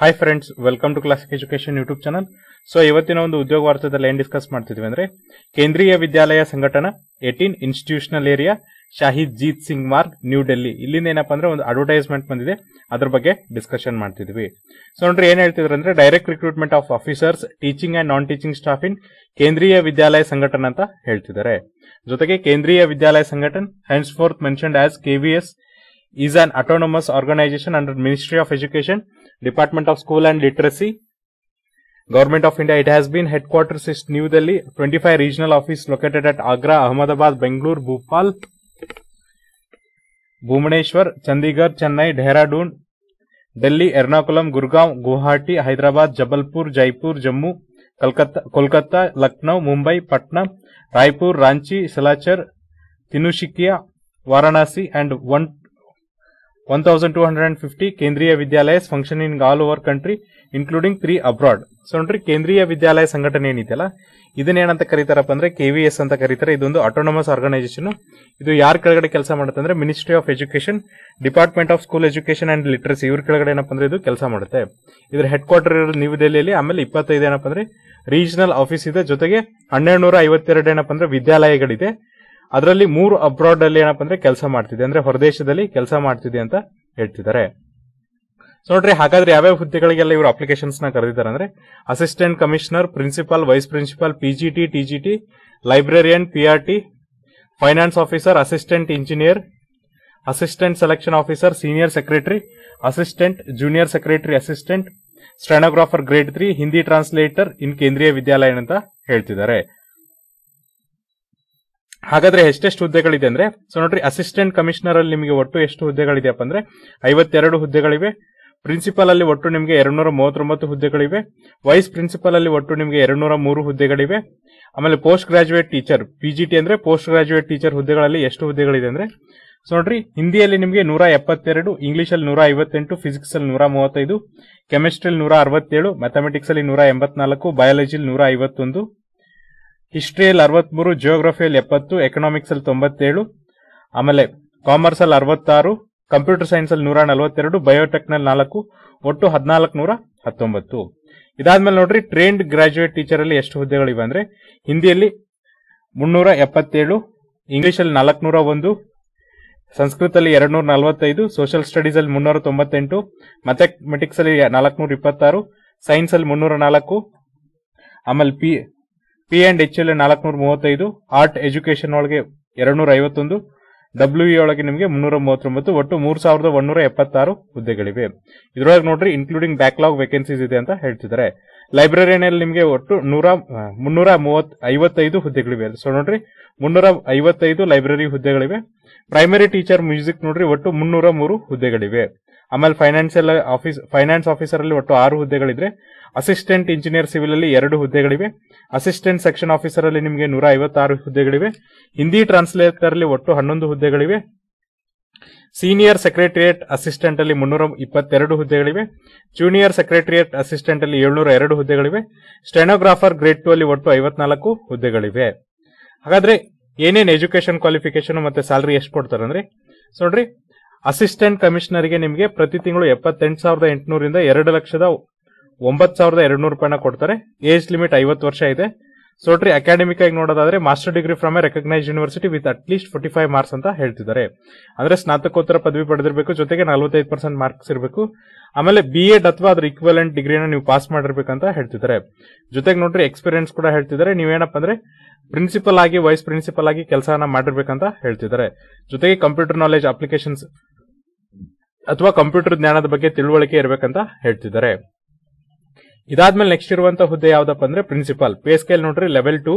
Hi friends welcome to classic education YouTube channel so ಇವತ್ತಿನ ಒಂದು ಉದ್ಯೋಗ ವಾರ್ತದಲ್ಲಿ ಏನ್ ಡಿಸ್ಕಸ್ ಮಾಡ್ತಿದ್ವಿ ಅಂದ್ರೆ Kendriya Vidyalaya Sangathan eighteen institutional area Shaheed Jeet Singh Marg New Delhi ಇಲ್ಲಿಂದ ಏನಪ್ಪಾ ಅಂದ್ರೆ ಒಂದು ಅಡ್ವರ್ಟೈಸ್ಮೆಂಟ್ ಬಂದಿದೆ ಅದ್ರ ಬಗ್ಗೆ ಡಿಸ್ಕಷನ್ ಮಾಡ್ತಿದ್ವಿ ಸೊ ನೋಡ್ರಿ ಏನ್ ಹೇಳ್ತಿದ್ರು ಅಂದ್ರೆ direct recruitment of officers teaching and non teaching staff in Kendriya Vidyalaya Sangathan ಅಂತ ಹೇಳ್ತಿದ್ದಾರೆ ಜೊತೆಗೆ Kendriya Vidyalaya Sangathan henceforth mentioned as KVS is an autonomous organization under Ministry of Education, Department of School and Literacy, Government of India. It has been headquarters is New Delhi, 25 regional office located at Agra, Ahmedabad, Bangalore, Bhopal, Bhumaneshwar, Chandigarh, Chennai, Dehradun, Delhi, Ernakulam, Gurgaon, Guwahati, Hyderabad, Jabalpur, Jaipur, Jammu, Kolkata, Lucknow, Mumbai, Patna, Raipur, Ranchi, Silachar, Tinushikya, Varanasi and one 1250 Kendriya Vidyalayas function in all over country including three abroad so ನೋಡ್ರಿ ಕೇಂದ್ರೀಯ ವಿದ್ಯಾಲಯ ಸಂಘಟನೆ ಇದನ್ನ ಇದನ್ನೇನಂತ ಕರೀತಾರಪ್ಪ ಅಂದ್ರೆ K V S ಅಂತ ಕರೀತಾರೆ ಇದೊಂದು autonomous organisation ಇದು ಯಾರ ಕೆಳಗಡೆ ಕೆಲಸ ಮಾಡುತ್ತೆ ಅಂದ್ರೆ ministry of education department of school education and literacy ಇವ್ರ ಕೆಳಗಡೆ ಏನಪ್ಪ ಅಂದ್ರೆ ಇದು ಕೆಲಸ ಮಾಡುತ್ತೆ ಇದರ ಹೆಡ್ ಕ್ವಾರ್ಟರ್ ಇರೋದು ನ್ಯೂ ದೆಹಲಿಯಲ್ಲಿ ಆಮೇಲೆ ಇಪ್ಪತ್ತೈದು ಏನಪ್ಪ ಅಂದ್ರೆ ರೀಜನಲ್ ಆಫೀಸ್ ಇದೆ ಜೊತೆಗೆ ಹನ್ನೆರಡು ನೂರ ಐವತ್ತೆರಡು ಏನಪ್ಪ ಅಂದ್ರೆ ವಿದ್ಯಾಲಯಗಳಿದೆ ಅದರಲ್ಲಿ ಮೂರು ಅಬ್ರಾಡ್ ಅಲ್ಲಿ ಏನಪ್ಪ ಅಂದ್ರೆ ಕೆಲಸ ಮಾಡ್ತಿದೆ ಅಂದ್ರೆ ಹೊರದೇಶದಲ್ಲಿ ಕೆಲಸ ಮಾಡ್ತಿದೆ ಅಂತ ಹೇಳ್ತಿದ್ದಾರೆ ನೋಡ್ರಿ ಹಾಗಾದ್ರೆ ಯಾವ್ಯಾವ ಹುದ್ದೆಗಳಿಗೆಲ್ಲ ಇವರು ಅಪ್ಲಿಕೇಶನ್ಸ್ ನ ಕರೆದಿದ್ದಾರೆ ಅಂದ್ರೆ assistant commissioner principal vice principal PGT TGT librarian PRT finance officer assistant engineer assistant selection officer senior secretary assistant junior secretary assistant stenographer grade three Hindi translator in Kendriya Vidyalaya ಅಂತ ಹೇಳ್ತಿದ್ದಾರೆ ಹಾಗಾದ್ರೆ ಎಷ್ಟೆಷ್ಟು ಹುದ್ದೆಗಳಿದೆ ಅಂದ್ರೆ ಸೊ ನೋಡ್ರಿ ಅಸಿಸ್ಟೆಂಟ್ ಕಮಿಷನರ್ ಅಲ್ಲಿ ನಿಮಗೆ ಒಟ್ಟು ಎಷ್ಟು ಹುದ್ದೆಗಳಿದೆಯಪ್ಪ ಅಂದ್ರೆ ಐವತ್ತೆರಡು ಹುದ್ದೆಗಳಿವೆ ಪ್ರಿನ್ಸಿಪಲ್ ಅಲ್ಲಿ ಒಟ್ಟು ನಿಮಗೆ ಎರಡ್ನೂರ ಮೂವತ್ತೊಂಬತ್ತು ಹುದ್ದೆಗಳಿವೆ ವೈಸ್ ಪ್ರಿನ್ಸಿಪಲ್ ಅಲ್ಲಿ ಒಟ್ಟು ನಿಮಗೆ ಎರಡ್ನೂರ ಮೂರು ಹುದ್ದೆಗಳಿವೆ ಆಮೇಲೆ ಪೋಸ್ಟ್ ಗ್ರಾಜುಯೇಟ್ ಟೀಚರ್ ಪಿಜಿಟಿ ಅಂದ್ರೆ ಪೋಸ್ಟ್ ಗ್ರಾಜುಯೇಟ್ ಟೀಚರ್ ಹುದ್ದೆಗಳಲ್ಲಿ ಎಷ್ಟು ಹುದ್ದೆಗಳಿದೆ ಅಂದ್ರೆ ಸೊ ನೋಡ್ರಿ ಹಿಂದಿಯಲ್ಲಿ ನಿಮಗೆ ನೂರ ಎಪ್ಪತ್ತೆರಡು ಇಂಗ್ಲಿಷ್ ಅಲ್ಲಿ ನೂರ ಐವತ್ತೆಂಟು ಫಿಸಿಕ್ಸ್ ಅಲ್ಲಿ ನೂರ ಮೂವತ್ತೈದು ಕೆಮಿಸ್ಟ್ರಿಯಲ್ಲಿ ನೂರ ಅರವತ್ತೇಳು ಮ್ಯಾಥಮೆಟಿಕ್ಸ್ ಅಲ್ಲಿ ನೂರ ಎಂಬತ್ನಾಲ್ಕು ಬಯಾಲಜಿ ನೂರ ಐವತ್ತೊಂದು ಹಿಸ್ಟ್ರಿಯಲ್ಲಿ ಅರವತ್ಮೂರು ಜಿಯೋಗ್ರಫಿಯಲ್ಲಿ ಎಪ್ಪತ್ತು ಎಕನಾಮಿಕ್ಸಲ್ಲಿ ತೊಂಬತ್ತೇಳು ಆಮೇಲೆ ಕಾಮರ್ಸಲ್ಲಿ ಅರವತ್ತಾರು ಕಂಪ್ಯೂಟರ್ ಸೈನ್ಸಲ್ಲಿ ನೂರ ನಲವತ್ತೆರಡು ಬಯೋಟೆಕ್ನಲ್ಲಿ ನಾಲ್ಕು ಒಟ್ಟು ಹದಿನಾಲ್ಕು ನೂರ ಹತ್ತೊಂಬತ್ತು ಇದಾದ್ಮೇಲೆ ನೋಡ್ರಿ ಟ್ರೇನ್ಡ್ ಗ್ರಾಜ್ಯುಯೇಟ್ ಟೀಚರಲ್ಲಿ ಎಷ್ಟು ಹುದ್ದೆಗಳಿವೆ ಅಂದರೆ ಹಿಂದಿಯಲ್ಲಿ ಮುನ್ನೂರ ಎಪ್ಪತ್ತೇಳು ಇಂಗ್ಲೀಷಲ್ಲಿ ನಾಲ್ಕುನೂರ ಒಂದು ಸಂಸ್ಕೃತಲ್ಲಿ ಎರಡು ನೂರ ನಲವತ್ತೈದು ಸೋಷಿಯಲ್ ಸ್ಟಡೀಸಲ್ಲಿ ಮುನ್ನೂರ ತೊಂಬತ್ತೆಂಟು ಮೆಥಮೆಟಿಕ್ಸಲ್ಲಿ ನಾಲ್ಕುನೂರ ಇಪ್ಪತ್ತಾರು ಸೈನ್ಸಲ್ಲಿ ಮುನ್ನೂರ ನಾಲ್ಕು ಆಮೇಲೆ P P and H L ನಾಲ್ಕುನೂರ ಮೂವತ್ತೈದು ಆರ್ಟ್ ಎಜುಕೇಶನ್ ಒಳಗೆ ಎರಡ್ನೂರ ಐವತ್ತೊಂದು ಡಬ್ಲ್ಯೂ ಇ e ಒಳಗೆ ನಿಮಗೆ ಮುನ್ನೂರ ಮೂವತ್ತೊಂಬತ್ತು ಒಟ್ಟು ಮೂರು ಸಾವಿರದ ಒಂದೂರ ಎಪ್ಪತ್ತಾರು ಹುದ್ದೆಗಳಿವೆ ಇದರೊಳಗೆ ನೋಡ್ರಿ ಇನ್ಕ್ಲೂಡಿಂಗ್ ಬ್ಯಾಕ್ಲಾಗ್ ವೇಕೆನ್ಸೀಸ್ ಇದೆ ಅಂತ ಹೇಳ್ತಿದ್ದಾರೆ ಲೈಬ್ರರಿಯಲ್ಲಿ ನಿಮಗೆ ಒಟ್ಟು ನೂರ ಮುನ್ನೂರ ಮೂವತ್ ಐವತ್ತೈದು ಹುದ್ದೆಗಳಿವೆ ಸೊ ನೋಡ್ರಿ ಮುನ್ನೂರ ಐವತ್ತೈದು ಲೈಬ್ರರಿ ಹುದ್ದೆಗಳಿವೆ ಪ್ರೈಮರಿ ಟೀಚರ್ ಮ್ಯೂಸಿಕ್ ನೋಡ್ರಿ ಒಟ್ಟು ಮುನ್ನೂರ ಮೂರು ಹುದ್ದೆಗಳಿವೆ ಆಮೇಲೆ ಫೈನಾನ್ಸಿಯಲ್ ಆಫೀಸ್ ಫೈನಾನ್ಸ್ ಆಫೀಸರ್ ಅಲ್ಲಿ ಒಟ್ಟು ಆರು ಹುದ್ದೆಗಳಿದ್ರೆ ಅಸಿಸ್ಟೆಂಟ್ ಇಂಜಿನಿಯರ್ ಸಿವಿಲ್ ಅಲ್ಲಿ ಎರಡು ಹುದ್ದೆಗಳಿವೆ ಅಸಿಸ್ಟೆಂಟ್ ಸೆಕ್ಷನ್ ಆಫೀಸರ್ ಅಲ್ಲಿ ನಿಮಗೆ ನೂರ ಐವತ್ತಾರು ಹುದ್ದೆಗಳಿವೆ ಹಿಂದಿ ಟ್ರಾನ್ಸ್ಲೇಟರ್ ಅಲ್ಲಿ ಒಟ್ಟು ಹನ್ನೊಂದು ಹುದ್ದೆಗಳಿವೆ ಸೀನಿಯರ್ ಸೆಕ್ರೆಟರಿಯೇಟ್ ಅಸಿಸ್ಟೆಂಟ್ ಅಲ್ಲಿ ಮುನ್ನೂರ ಇಪ್ಪತ್ತೆರಡು ಹುದ್ದೆಗಳಿವೆ ಜೂನಿಯರ್ ಸೆಕ್ರೆಟರಿಯೇಟ್ ಅಸಿಸ್ಟೆಂಟ್ ಅಲ್ಲಿ ಏಳ್ನೂರ ಎರಡು ಹುದ್ದೆಗಳಿವೆ ಸ್ಟೆನೋಗ್ರಾಫರ್ ಗ್ರೇಡ್ ಟು ಅಲ್ಲಿ ಒಟ್ಟು ಐವತ್ನಾಲ್ಕು ಹುದ್ದೆಗಳಿವೆ ಹಾಗಾದ್ರೆ ಏನೇನು ಎಜುಕೇಶನ್ ಕ್ವಾಲಿಫಿಕೇಶನ್ ಮತ್ತೆ ಸ್ಯಾಲರಿ ಎಷ್ಟು ಕೊಡ್ತಾರೆ ಅಂದ್ರೆ ನೋಡ್ರಿ ಅಸಿಸ್ಟೆಂಟ್ ಕಮಿಷನರ್ಗೆ ನಿಮಗೆ ಪ್ರತಿ ತಿಂಗಳು ಎಪ್ಪತ್ತೆಂಟು ಸಾವಿರದ ಎಂಟುನೂರಿಂದ ಎರಡು ಲಕ್ಷದ ಒಂಬತ್ತು ಸಾವಿರದ ಎರಡು ನೂರು ರೂಪಾಯಿನ ಕೊಡ್ತಾರೆ ಏಜ್ ಲಿಮಿಟ್ ಐವತ್ತು ವರ್ಷ ಇದೆ ಟ್ರಿ ಅಕಾಡೆಮಿಕ್ ಆಗಿ ನೋಡೋದಾದ್ರೆ master degree from a recognise university with least forty five marks ಅಂತ ಹೇಳ್ತಿದ್ದಾರೆ ಅಂದ್ರೆ ಸ್ನಾತಕೋತ್ತರ ಪದವಿ ಪಡೆದಿರಬೇಕು ಜೊತೆಗೆ ನಲವತ್ತೈದು ಪರ್ಸೆಂಟ್ ಮಾರ್ಕ್ಸ್ ಇರಬೇಕು ಆಮೇಲೆ ಬಿ ಎಡ್ ಅಥವಾ ಅದ್ರ ಈಕ್ವಲೆಂಟ್ ಡಿಗ್ರಿನ ನೀವು ಪಾಸ್ ಮಾಡಿರ್ಬೇಕಂತ ಹೇಳ್ತಿದ್ದಾರೆ ಜೊತೆಗೆ ನೋಡ್ರಿ ಎಕ್ಸ್ಪೀರಿಯನ್ಸ್ ಕೂಡ ಹೇಳ್ತಿದ್ದಾರೆ ನೀವೇನಪ್ಪ ಅಂದ್ರೆ ಪ್ರಿನ್ಸಿಪಲ್ ಆಗಿ ವೈಸ್ ಪ್ರಿನ್ಸಿಪಲ್ ಆಗಿ ಕೆಲಸನ ಮಾಡಿರ್ಬೇಕಂತ ಹೇಳ್ತಿದ್ದಾರೆ ಜೊತೆಗೆ ಕಂಪ್ಯೂಟರ್ ನಾಲೆಜ್ ಅಪ್ಲಿಕೇಶನ್ಸ್ ಅಥವಾ ಕಂಪ್ಯೂಟರ್ ಜ್ಞಾನದ ಬಗ್ಗೆ ತಿಳುವಳಿಕೆ ಇರಬೇಕಂತ ಹೇಳ್ತಿದ್ದಾರೆ ಇದಾದ್ಮೇಲೆ ನೆಕ್ಸ್ಟ್ ಇರುವಂತ ಹುದ್ದೆ ಯಾವ್ದಪ್ಪ ಅಂದ್ರೆ ಪ್ರಿನ್ಸಿಪಾಲ್ ಪೇ ಸ್ಕೇಲ್ ನೋಡ್ರಿ ಲೆವೆಲ್ ಟು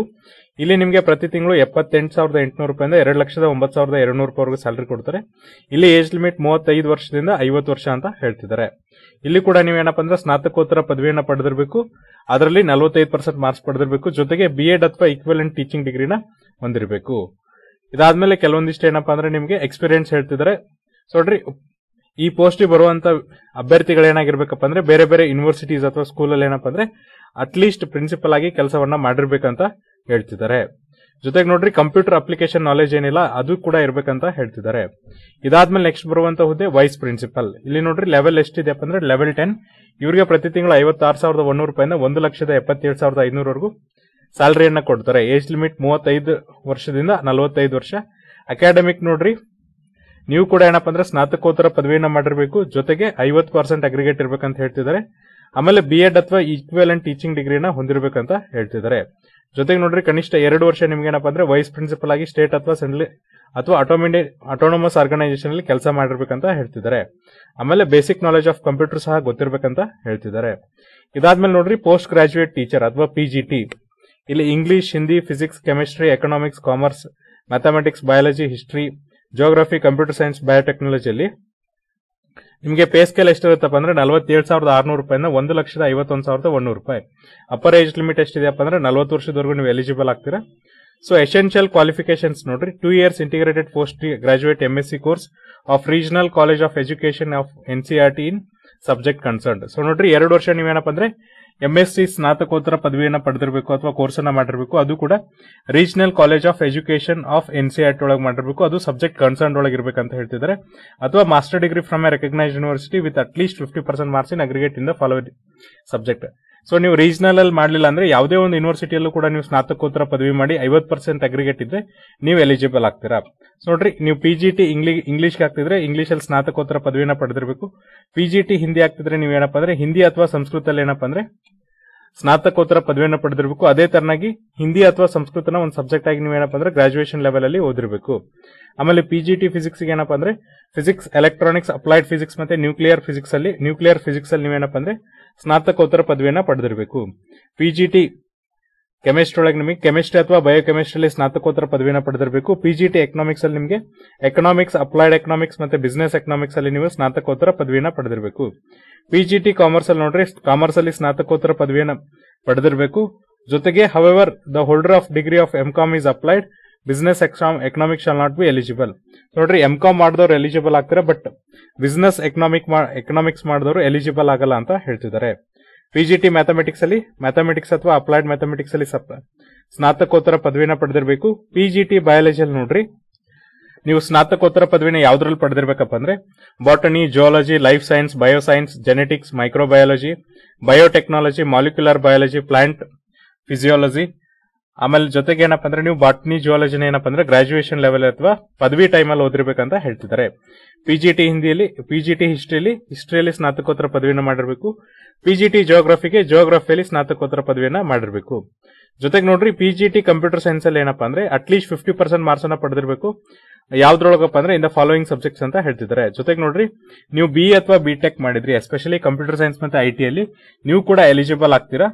ಇಲ್ಲಿ ನಿಮಗೆ ಪ್ರತಿ ತಿಂಗಳು ಎಪ್ಪತ್ತೆಂಟು ಸಾವಿರದ ಎಂಟುನೂರು ರೂಪಾಯಿಂದ ಎರಡು ಲಕ್ಷದ ಒಂಬತ್ತು ಸಾವಿರದ ಎರಡು ರೂಪಾಯಿವರೆಗೂ ಸ್ಯಾಲರಿ ಕೊಡ್ತಾರೆ ಇಲ್ಲಿ ಏಜ್ ಲಿಮಿಟ್ ಮೂವತ್ತೈದು ವರ್ಷದಿಂದ ಐವತ್ತು ವರ್ಷ ಅಂತ ಹೇಳ್ತಿದ್ದಾರೆ ಇಲ್ಲಿ ಕೂಡ ನೀವೇನಪ್ಪ ಅಂದ್ರೆ ಸ್ನಾತಕೋತ್ತರ ಪದವಿಯನ್ನು ಪಡೆದಿರಬೇಕು ಅದರಲ್ಲಿ ನಲವತ್ತೈದು ಪರ್ಸೆಂಟ್ ಮಾರ್ಕ್ಸ್ ಪಡೆದಿರಬೇಕು ಜೊತೆಗೆ ಬಿ ಎಡ್ ಅಥವಾ ಇಕ್ವಲೆಂಟ್ ಟೀಚಿಂಗ್ ಡಿಗ್ರಿನ ಹೊಂದಿರಬೇಕು ಇದಾದ್ಮೇಲೆ ಕೆಲವೊಂದಿಷ್ಟು ಏನಪ್ಪಾ ಅಂದ್ರೆ ನಿಮಗೆ ಎಕ್ಸ್ಪೀರಿಯನ್ಸ್ ಹೇಳ್ತಿದ್ದಾರೆ ನೋಡ್ರಿ ಈ ಪೋಸ್ಟ್ಗೆ ಬರುವಂತ ಅಭ್ಯರ್ಥಿಗಳು ಏನಾಗಿರ್ಬೇಕಪ್ಪ ಅಂದ್ರೆ ಬೇರೆ ಬೇರೆ ಯೂನಿವರ್ಸಿಟೀಸ್ ಅಥವಾ ಸ್ಕೂಲಲ್ಲಿ ಏನಪ್ಪ ಅಂದ್ರೆ ಅಟ್ಲೀಸ್ಟ್ ಪ್ರಿನ್ಸಿಪಲ್ ಆಗಿ ಕೆಲಸವನ್ನ ಮಾಡಿರ್ಬೇಕಂತ ಹೇಳ್ತಿದ್ದಾರೆ ಜೊತೆಗೆ ನೋಡ್ರಿ ಕಂಪ್ಯೂಟರ್ ಅಪ್ಲಿಕೇಶನ್ ನಾಲೆಜ್ ಏನಿಲ್ಲ ಅದು ಕೂಡ ಇರಬೇಕಂತ ಹೇಳ್ತಿದ್ದಾರೆ ಇದಾದ್ಮೇಲೆ ನೆಕ್ಸ್ಟ್ ಬರುವಂತ ಹುದ್ದೆ ವೈಸ್ ಪ್ರಿನ್ಸಿಪಲ್ ಇಲ್ಲಿ ನೋಡ್ರಿ ಲೆವೆಲ್ ಎಷ್ಟಿದೆ ಅಂದ್ರೆ ಲೆವೆಲ್ ಟೆನ್ ಇವರಿಗೆ ಪ್ರತಿ ತಿಂಗಳು ಐವತ್ತಾರು ಸಾವಿರದ ಒಂದೂರು ರೂಪಾಯಿಂದ ಒಂದು ಲಕ್ಷದ ಎಪ್ಪತ್ತೇಳು ಸಾವಿರದ ಐನೂರವರೆಗೂ ಸ್ಯಾಲರಿಯನ್ನ ಕೊಡ್ತಾರೆ ಏಜ್ ಲಿಮಿಟ್ ಮೂವತ್ತೈದು ವರ್ಷದಿಂದ ನಲವತ್ತೈದು ವರ್ಷ ಅಕಾಡೆಮಿಕ್ ನೋಡ್ರಿ ನೀವು ಕೂಡ ಏನಪ್ಪ ಅಂದ್ರೆ ಸ್ನಾತಕೋತ್ತರ ಪದವಿಯನ್ನ ಮಾಡಿರಬೇಕು ಜೊತೆಗೆ ಐವತ್ತು ಪರ್ಸೆಂಟ್ ಅಗ್ರಿಗೇಟ್ ಇರಬೇಕಂತ ಹೇಳ್ತಿದ್ದಾರೆ ಆಮೇಲೆ ಬಿ ಎಡ್ ಅಥವಾ ಈಕ್ವಲೆಂಟ್ ಟೀಚಿಂಗ್ ಡಿಗ್ರಿನ ಹೊಂದಿರಬೇಕಂತ ಹೇಳ್ತಿದ್ದಾರೆ ಜೊತೆಗೆ ನೋಡ್ರಿ ಕನಿಷ್ಠ ಎರಡು ವರ್ಷ ನಿಮ್ಗೆ ಏನಪ್ಪಾ ಅಂದ್ರೆ ವೈಸ್ ಪ್ರಿನ್ಸಿಪಲ್ ಆಗಿ ಸ್ಟೇಟ್ ಅಥವಾ ಸೆಂಟ್ರಲ್ ಅಥವಾ ಅಟೋಮಿಂಡಿ ಆಟೋನೋಮಸ್ ಆರ್ಗನೈಸೇಷನ್ ಅಲ್ಲಿ ಕೆಲಸ ಮಾಡಿರ್ಬೇಕಂತ ಹೇಳ್ತಿದ್ದಾರೆ ಆಮೇಲೆ ಬೇಸಿಕ್ ನಾಲೆಜ್ ಆಫ್ ಕಂಪ್ಯೂಟರ್ ಸಹ ಗೊತ್ತಿರಬೇಕಂತ ಹೇಳ್ತಿದ್ದಾರೆ ಇದಾದ್ಮೇಲೆ ನೋಡ್ರಿ ಪೋಸ್ಟ್ ಗ್ರಾಜುಯೇಟ್ ಟೀಚರ್ ಅಥವಾ ಪಿ ಜಿ ಟಿ ಇಲ್ಲಿ English Hindi physics chemistry economics commerce mathematics biology history geography computer science ಬಯೋಟೆಕ್ನಾಲಜಿಯಲ್ಲಿ ನಿಮಗೆ ಪೇ ಸ್ಕೇಲ್ ಎಷ್ಟಿರುತ್ತಪ್ಪ ಅಂದ್ರೆ ನಲವತ್ತೇಳು ಸಾವಿರದ ಆರ್ನೂರು ರೂಪಾಯಿಂದ ಒಂದು ಲಕ್ಷದ ಐವತ್ತೊಂದು ಸಾವಿರದ ಒಂದೂರು ರೂಪಾಯಿ ಅಪ್ಪರ್ ಏಜ್ ಲಿಮಿಟ್ ಎಷ್ಟಿದೆಯಪ್ಪ ಅಂದ್ರೆ ನಲವತ್ತು ವರ್ಷದವರೆಗೂ ನೀವು ಎಲಿಜಿಬಲ್ ಆಗ್ತೀರಾ ಸೊ ಎಸೆನ್ಷಿಯಲ್ ಕ್ವಾಲಿಫಿಕೇಶನ್ಸ್ ನೋಡ್ರಿ two years integrated post graduate M S C course of regional college of education of N C R T in subject concerned so ನೋಡ್ರಿ ಎರಡು ವರ್ಷ ನೀವೇನಪ್ಪ ಅಂದ್ರೆ ಎಂ ಎಸ್ ಸಿ ಸ್ನಾತಕೋತ್ತರ ಪದವಿಯನ್ನು ಪಡೆದಿರಬೇಕು ಅಥವಾ ಕೋರ್ಸನ್ನು ಮಾಡಿರಬೇಕು ಅದು ಕೂಡ regional college of education of N C R T ಒಳಗೆ ಮಾಡಿರಬೇಕು ಅದು ಸಬ್ಜೆಕ್ಟ್ ಕನ್ಸರ್ನ್ ಒಳಗೆ ಇರಬೇಕಂತ ಹೇಳ್ತಿದ್ದಾರೆ ಅಥವಾ master degree from a recognise university with at least fifty percent marks in aggregate in the follow subject so ನೀವು ರೀಜನಲ್ ಅಲ್ಲಿ ಮಾಡಲಿಲ್ಲ ಅಂದ್ರೆ ಯಾವುದೇ ಒಂದು ಯೂನಿವರ್ಸಿಟಿಯಲ್ಲೂ ಕೂಡ ನೀವು ಸ್ನಾತಕೋತ್ತರ ಪದವಿ ಮಾಡಿ ಐವತ್ ಪರ್ಸೆಂಟ್ ಅಗ್ರಿಗೇಟ್ ಇದ್ರೆ ನೀವು ಎಲಿಜಿಬಲ್ ಆಗ್ತೀರಾ ನೋಡ್ರಿ ನೀವು ಪಿ ಜಿ ಟಿ ಇಂಗ್ಲಿ ಇಂಗ್ಲಿಷ್ಗೆ ಹಾಕ್ತಿದ್ರೆ ಅಲ್ಲಿ ಸ್ನಾತಕೋತ್ತರ ಪದವಿನ ಪಡೆದಿರಬೇಕು ಪಿ ಜಿ ಟಿ ಹಿಂದಿ ಆಗ್ತಿದ್ರೆ ನೀವು ಏನಪ್ಪ ಅಂದ್ರೆ ಹಿಂದಿ ಅಥವಾ ಸಂಸ್ಕೃತದಲ್ಲಿ ಏನಪ್ಪ ಅಂದ್ರೆ ಸ್ನಾತಕೋತ್ತರ ಪದವಿಯನ್ನು ಪಡೆದಿರಬೇಕು ಅದೇ ತರನಾಗಿ ಹಿಂದಿ ಅಥವಾ ಸಂಸ್ಕೃತನ ಒಂದು ಸಬ್ಜೆಕ್ಟ್ ಆಗಿ ನೀವೇನಪ್ಪ ಅಂದ್ರೆ ಗ್ರಾಜುಯೇಷನ್ ಲೆವೆಲ್ ಅಲ್ಲಿ ಓದಿರಬೇಕು ಆಮೇಲೆ ಪಿ ಜಿ ಟಿ ಫಿಸಿಕ್ಸ್ ಏನಪ್ಪ ಅಂದ್ರೆ ಫಿಸಿಕ್ಸ್ ಎಲೆಕ್ಟ್ರಾನಿಕ್ಸ್ ಅಪ್ಲೈಡ್ ಫಿಸಿಕ್ಸ್ ಮತ್ತೆ ನ್ಯೂಕ್ಲಿಯರ್ ಫಿಸಿಕ್ಸ್ ಅಲ್ಲಿ ನ್ಯೂಕ್ಲಿಯರ್ ಫಿಸಿಕ್ಸ್ ಅಲ್ಲಿ ನೀವೇನಪ್ಪ ಅಂದ್ರೆ ಸ್ನಾತಕೋತ್ತರ ಪದವಿಯನ್ನು ಪಡೆದಿರಬೇಕು ಪಿ ಜಿ ಟಿ ಕೆಮಿಸ್ಟ್ರಿ ಒಳಗೆ ನಿಮಗೆ ಕೆಮಿಸ್ಟ್ರಿ ಅಥವಾ ಅಲ್ಲಿ ಸ್ನಾತಕೋತ್ತರ ಪದವಿನ ಪಡೆದಿರಬೇಕು ಪಿ ಜಿ ಟಿ ಎಕನಾಮಿಕ್ಸ್ ಅಲ್ಲಿ ನಿಮಗೆ ಎಕನಾಮಿಕ್ಸ್ ಅಪ್ಲೈಡ್ ಎಕನಾಮಿಕ್ಸ್ ಮತ್ತೆ ಬಿಸ್ನೆಸ್ ಎಕನಾಮಿಕ್ಸ್ ಅಲ್ಲಿ ನೀವು ಸ್ನಾತಕೋತ್ತರ ಪದವಿನ ಪಡೆದಿರಬೇಕು ಪಿ ಜಿ ಟಿ ಕಾಮರ್ಸ್ ಅಲ್ಲಿ ನೋಡ್ರಿ ಕಾಮರ್ಸ್ ಅಲ್ಲಿ ಸ್ನಾತಕೋತ್ತರ ಪದವಿಯನ್ನ ಪಡೆದಿರಬೇಕು ಜೊತೆಗೆ however the holder of degree of M Com is applied business exam economic shall not be eligible ನೋಡ್ರಿ ಎಂ ಕಾಮ್ ಮಾಡಿದವರು ಎಲಿಜಿಬಲ್ ಆಗ್ತಾರೆ ಬಟ್ ಬಿಸ್ನೆಸ್ ಎಕನಾಮಿಕ್ ಎಕನಾಮಿಕ್ಸ್ ಮಾಡಿದವರು ಎಲಿಜಿಬಲ್ ಆಗಲ್ಲ ಅಂತ ಹೇಳ್ತಿದ್ದಾರೆ ಪಿಜಿಟಿ ಮ್ಯಾಥಮೆಟಿಕ್ಸ್ ಅಲ್ಲಿ ಮ್ಯಾಥಮೆಟಿಕ್ಸ್ ಅಥವಾ ಅಪ್ಲೈಡ್ ಮ್ಯಾಥಮೆಟಿಕ್ಸ್ ಅಲ್ಲಿ ಸಪ್ ಸ್ನಾತಕೋತ್ತರ ಪದವಿನ ಪಡೆದಿರಬೇಕು ಪಿಜಿಟಿ ಬಯಾಲಜಿಯಲ್ಲಿ ನೋಡ್ರಿ ನೀವು ಸ್ನಾತಕೋತ್ತರ ಪದವಿನ ಯಾವ್ದ್ರಲ್ಲಿ ಪಡೆದಿರ್ಬೇಕಪ್ಪ ಅಂದ್ರೆ botany geology life science bioscience genetics microbiology biotechnology molecular biology plant physiology ಆಮೇಲೆ ಜೊತೆಗೆ ಏನಪ್ಪ ಅಂದ್ರೆ ನೀವು ಬಾಟ್ನಿ ಜಿಯಾಲಜಿನ ಏನಪ್ಪ ಅಂದ್ರೆ ಗ್ರಾಜುಯೇಷನ್ ಲೆವೆಲ್ ಅಥವಾ ಪದವಿ ಟೈಮಲ್ಲಿ ಓದಿರ್ಬೇಕಂತ ಹೇಳ್ತಿದ್ದಾರೆ ಪಿ ಜಿ ಟಿ ಹಿಂದಿಯಲ್ಲಿ ಪಿ ಜಿ ಟಿ ಹಿಸ್ಟ್ರಿಯಲ್ಲಿ ಹಿಸ್ಟ್ರಿಯಲ್ಲಿ ಸ್ನಾತಕೋತ್ತರ ಪದವಿನ ಮಾಡಿರ್ಬೇಕು ಪಿ ಜಿ ಟಿ ಜಿಯೋಗ್ರಫಿಗೆ ಜಿಯೋಗ್ರಫಿಯಲ್ಲಿ ಸ್ನಾತಕೋತ್ತರ ಪದವಿಯನ್ನ ಮಾಡಿರ್ಬೇಕು ಜೊತೆಗೆ ನೋಡ್ರಿ P G T computer science ಅಲ್ಲಿ ಏನಪ್ಪಾ ಅಂದ್ರೆ ಅಟ್ಲೀಸ್ಟ್ ಫಿಫ್ಟಿ ಪರ್ಸೆಂಟ್ ಮಾರ್ಕ್ಸ್ ಅನ್ನ ಪಡೆದಿರಬೇಕು ಯಾವ್ದ್ರೊಳಗಪ್ಪ ಅಂದ್ರೆ ಇಂದ ಫಾಲೋಯಿಂಗ್ ಸಬ್ಜೆಕ್ಟ್ಸ್ ಅಂತ ಹೇಳ್ತಿದ್ದಾರೆ ಜೊತೆಗೆ ನೋಡ್ರಿ ನೀವು ಬಿ ಅಥವಾ ಬಿ ಟೆಕ್ ಮಾಡಿದ್ರಿ ಎಸ್ಪೆಷಲಿ ಕಂಪ್ಯೂಟರ್ ಸೈನ್ಸ್ ಮತ್ತೆ ಐ ಅಲ್ಲಿ ನೀವು ಕೂಡ ಎಲಿಜಿಬಲ್ ಆಗ್ತೀರಾ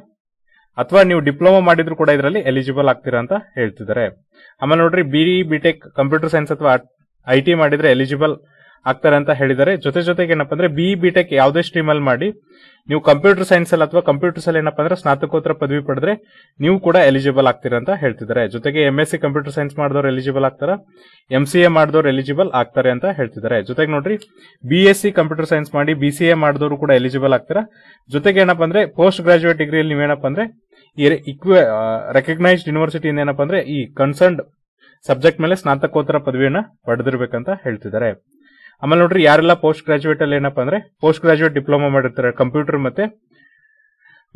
ಅಥವಾ ನೀವು ಡಿಪ್ಲೊಮಾ ಮಾಡಿದ್ರು ಕೂಡ ಇದರಲ್ಲಿ ಎಲಿಜಿಬಲ್ ಆಗ್ತೀರಾ ಅಂತ ಹೇಳ್ತಿದ್ದಾರೆ ಆಮೇಲೆ ನೋಡ್ರಿ ಬಿಇ ಬಿಟೆಕ್ ಕಂಪ್ಯೂಟರ್ ಸೈನ್ಸ್ ಅಥವಾ ಐ ಮಾಡಿದ್ರೆ ಎಲಿಜಿಬಲ್ ಆಗ್ತಾರೆ ಅಂತ ಹೇಳಿದ್ದಾರೆ ಜೊತೆ ಜೊತೆಗೆ ಏನಪ್ಪಾ ಅಂದ್ರೆ ಬಿ ಬಿಟೆಕ್ e ಯಾವುದೇ ಸ್ಟ್ರೀಮ್ ಅಲ್ಲಿ ಮಾಡಿ ನೀವು ಕಂಪ್ಯೂಟರ್ ಸೈನ್ಸ್ ಅಲ್ಲಿ ಅಥವಾ ಕಂಪ್ಯೂಟರ್ಸ್ ಅಲ್ಲಿ ಏನಪ್ಪಾ ಅಂದ್ರೆ ಸ್ನಾತಕೋತ್ತರ ಪದವಿ ಪಡೆದ್ರೆ ನೀವು ಕೂಡ ಎಲಿಜಿಬಲ್ ಆಗ್ತೀರ ಅಂತ ಹೇಳ್ತಿದ್ದಾರೆ ಜೊತೆಗೆ M S C computer science ಮಾಡಿದವರು ಎಲಿಜಿಬಲ್ ಆಗ್ತಾರ ಎಂ ಸಿ ಎ ಮಾಡಿದವರು ಎಲಿಜಿಬಲ್ ಆಗ್ತಾರೆ ಅಂತ ಹೇಳ್ತಿದ್ದಾರೆ ಜೊತೆಗೆ ನೋಡ್ರಿ B S C computer science ಮಾಡಿ ಬಿ ಸಿ ಎ ಮಾಡಿದವರು ಕೂಡ ಎಲಿಜಿಬಲ್ ಆಗ್ತಾರ ಜೊತೆಗೆ ಏನಪ್ಪಾ ಅಂದ್ರೆ ಪೋಸ್ಟ್ ಗ್ರಾಜುಯೇಟ್ ಡಿಗ್ರಿಯಲ್ಲಿ ನೀವೇನಪ್ಪ ಅಂದ್ರೆ ಇಕ್ವ ರೆಕಗ್ನೈಸ್ಡ್ ಯೂನಿವರ್ಸಿಟಿ ಏನಪ್ಪಾ ಅಂದ್ರೆ ಈ ಕನ್ಸರ್ನ್ ಸಬ್ಜೆಕ್ಟ್ ಮೇಲೆ ಸ್ನಾತಕೋತ್ತರ ಪದವಿಯನ್ನ ಪಡೆದಿರ್ಬೇಕಂತ ಹೇಳ್ತಿದ್ದಾರೆ ಆಮೇಲೆ ನೋಡ್ರಿ ಯಾರೆಲ್ಲ ಪೋಸ್ಟ್ ಗ್ರಾಜುಯೇಟ್ ಅಲ್ಲಿ ಏನಪ್ಪಾ ಅಂದ್ರೆ ಪೋಸ್ಟ್ ಗ್ರಾಜುಯೇಟ್ ಡಿಪ್ಲೊಮಾ ಮಾಡಿರ್ತಾರೆ ಕಂಪ್ಯೂಟರ್ ಮತ್ತೆ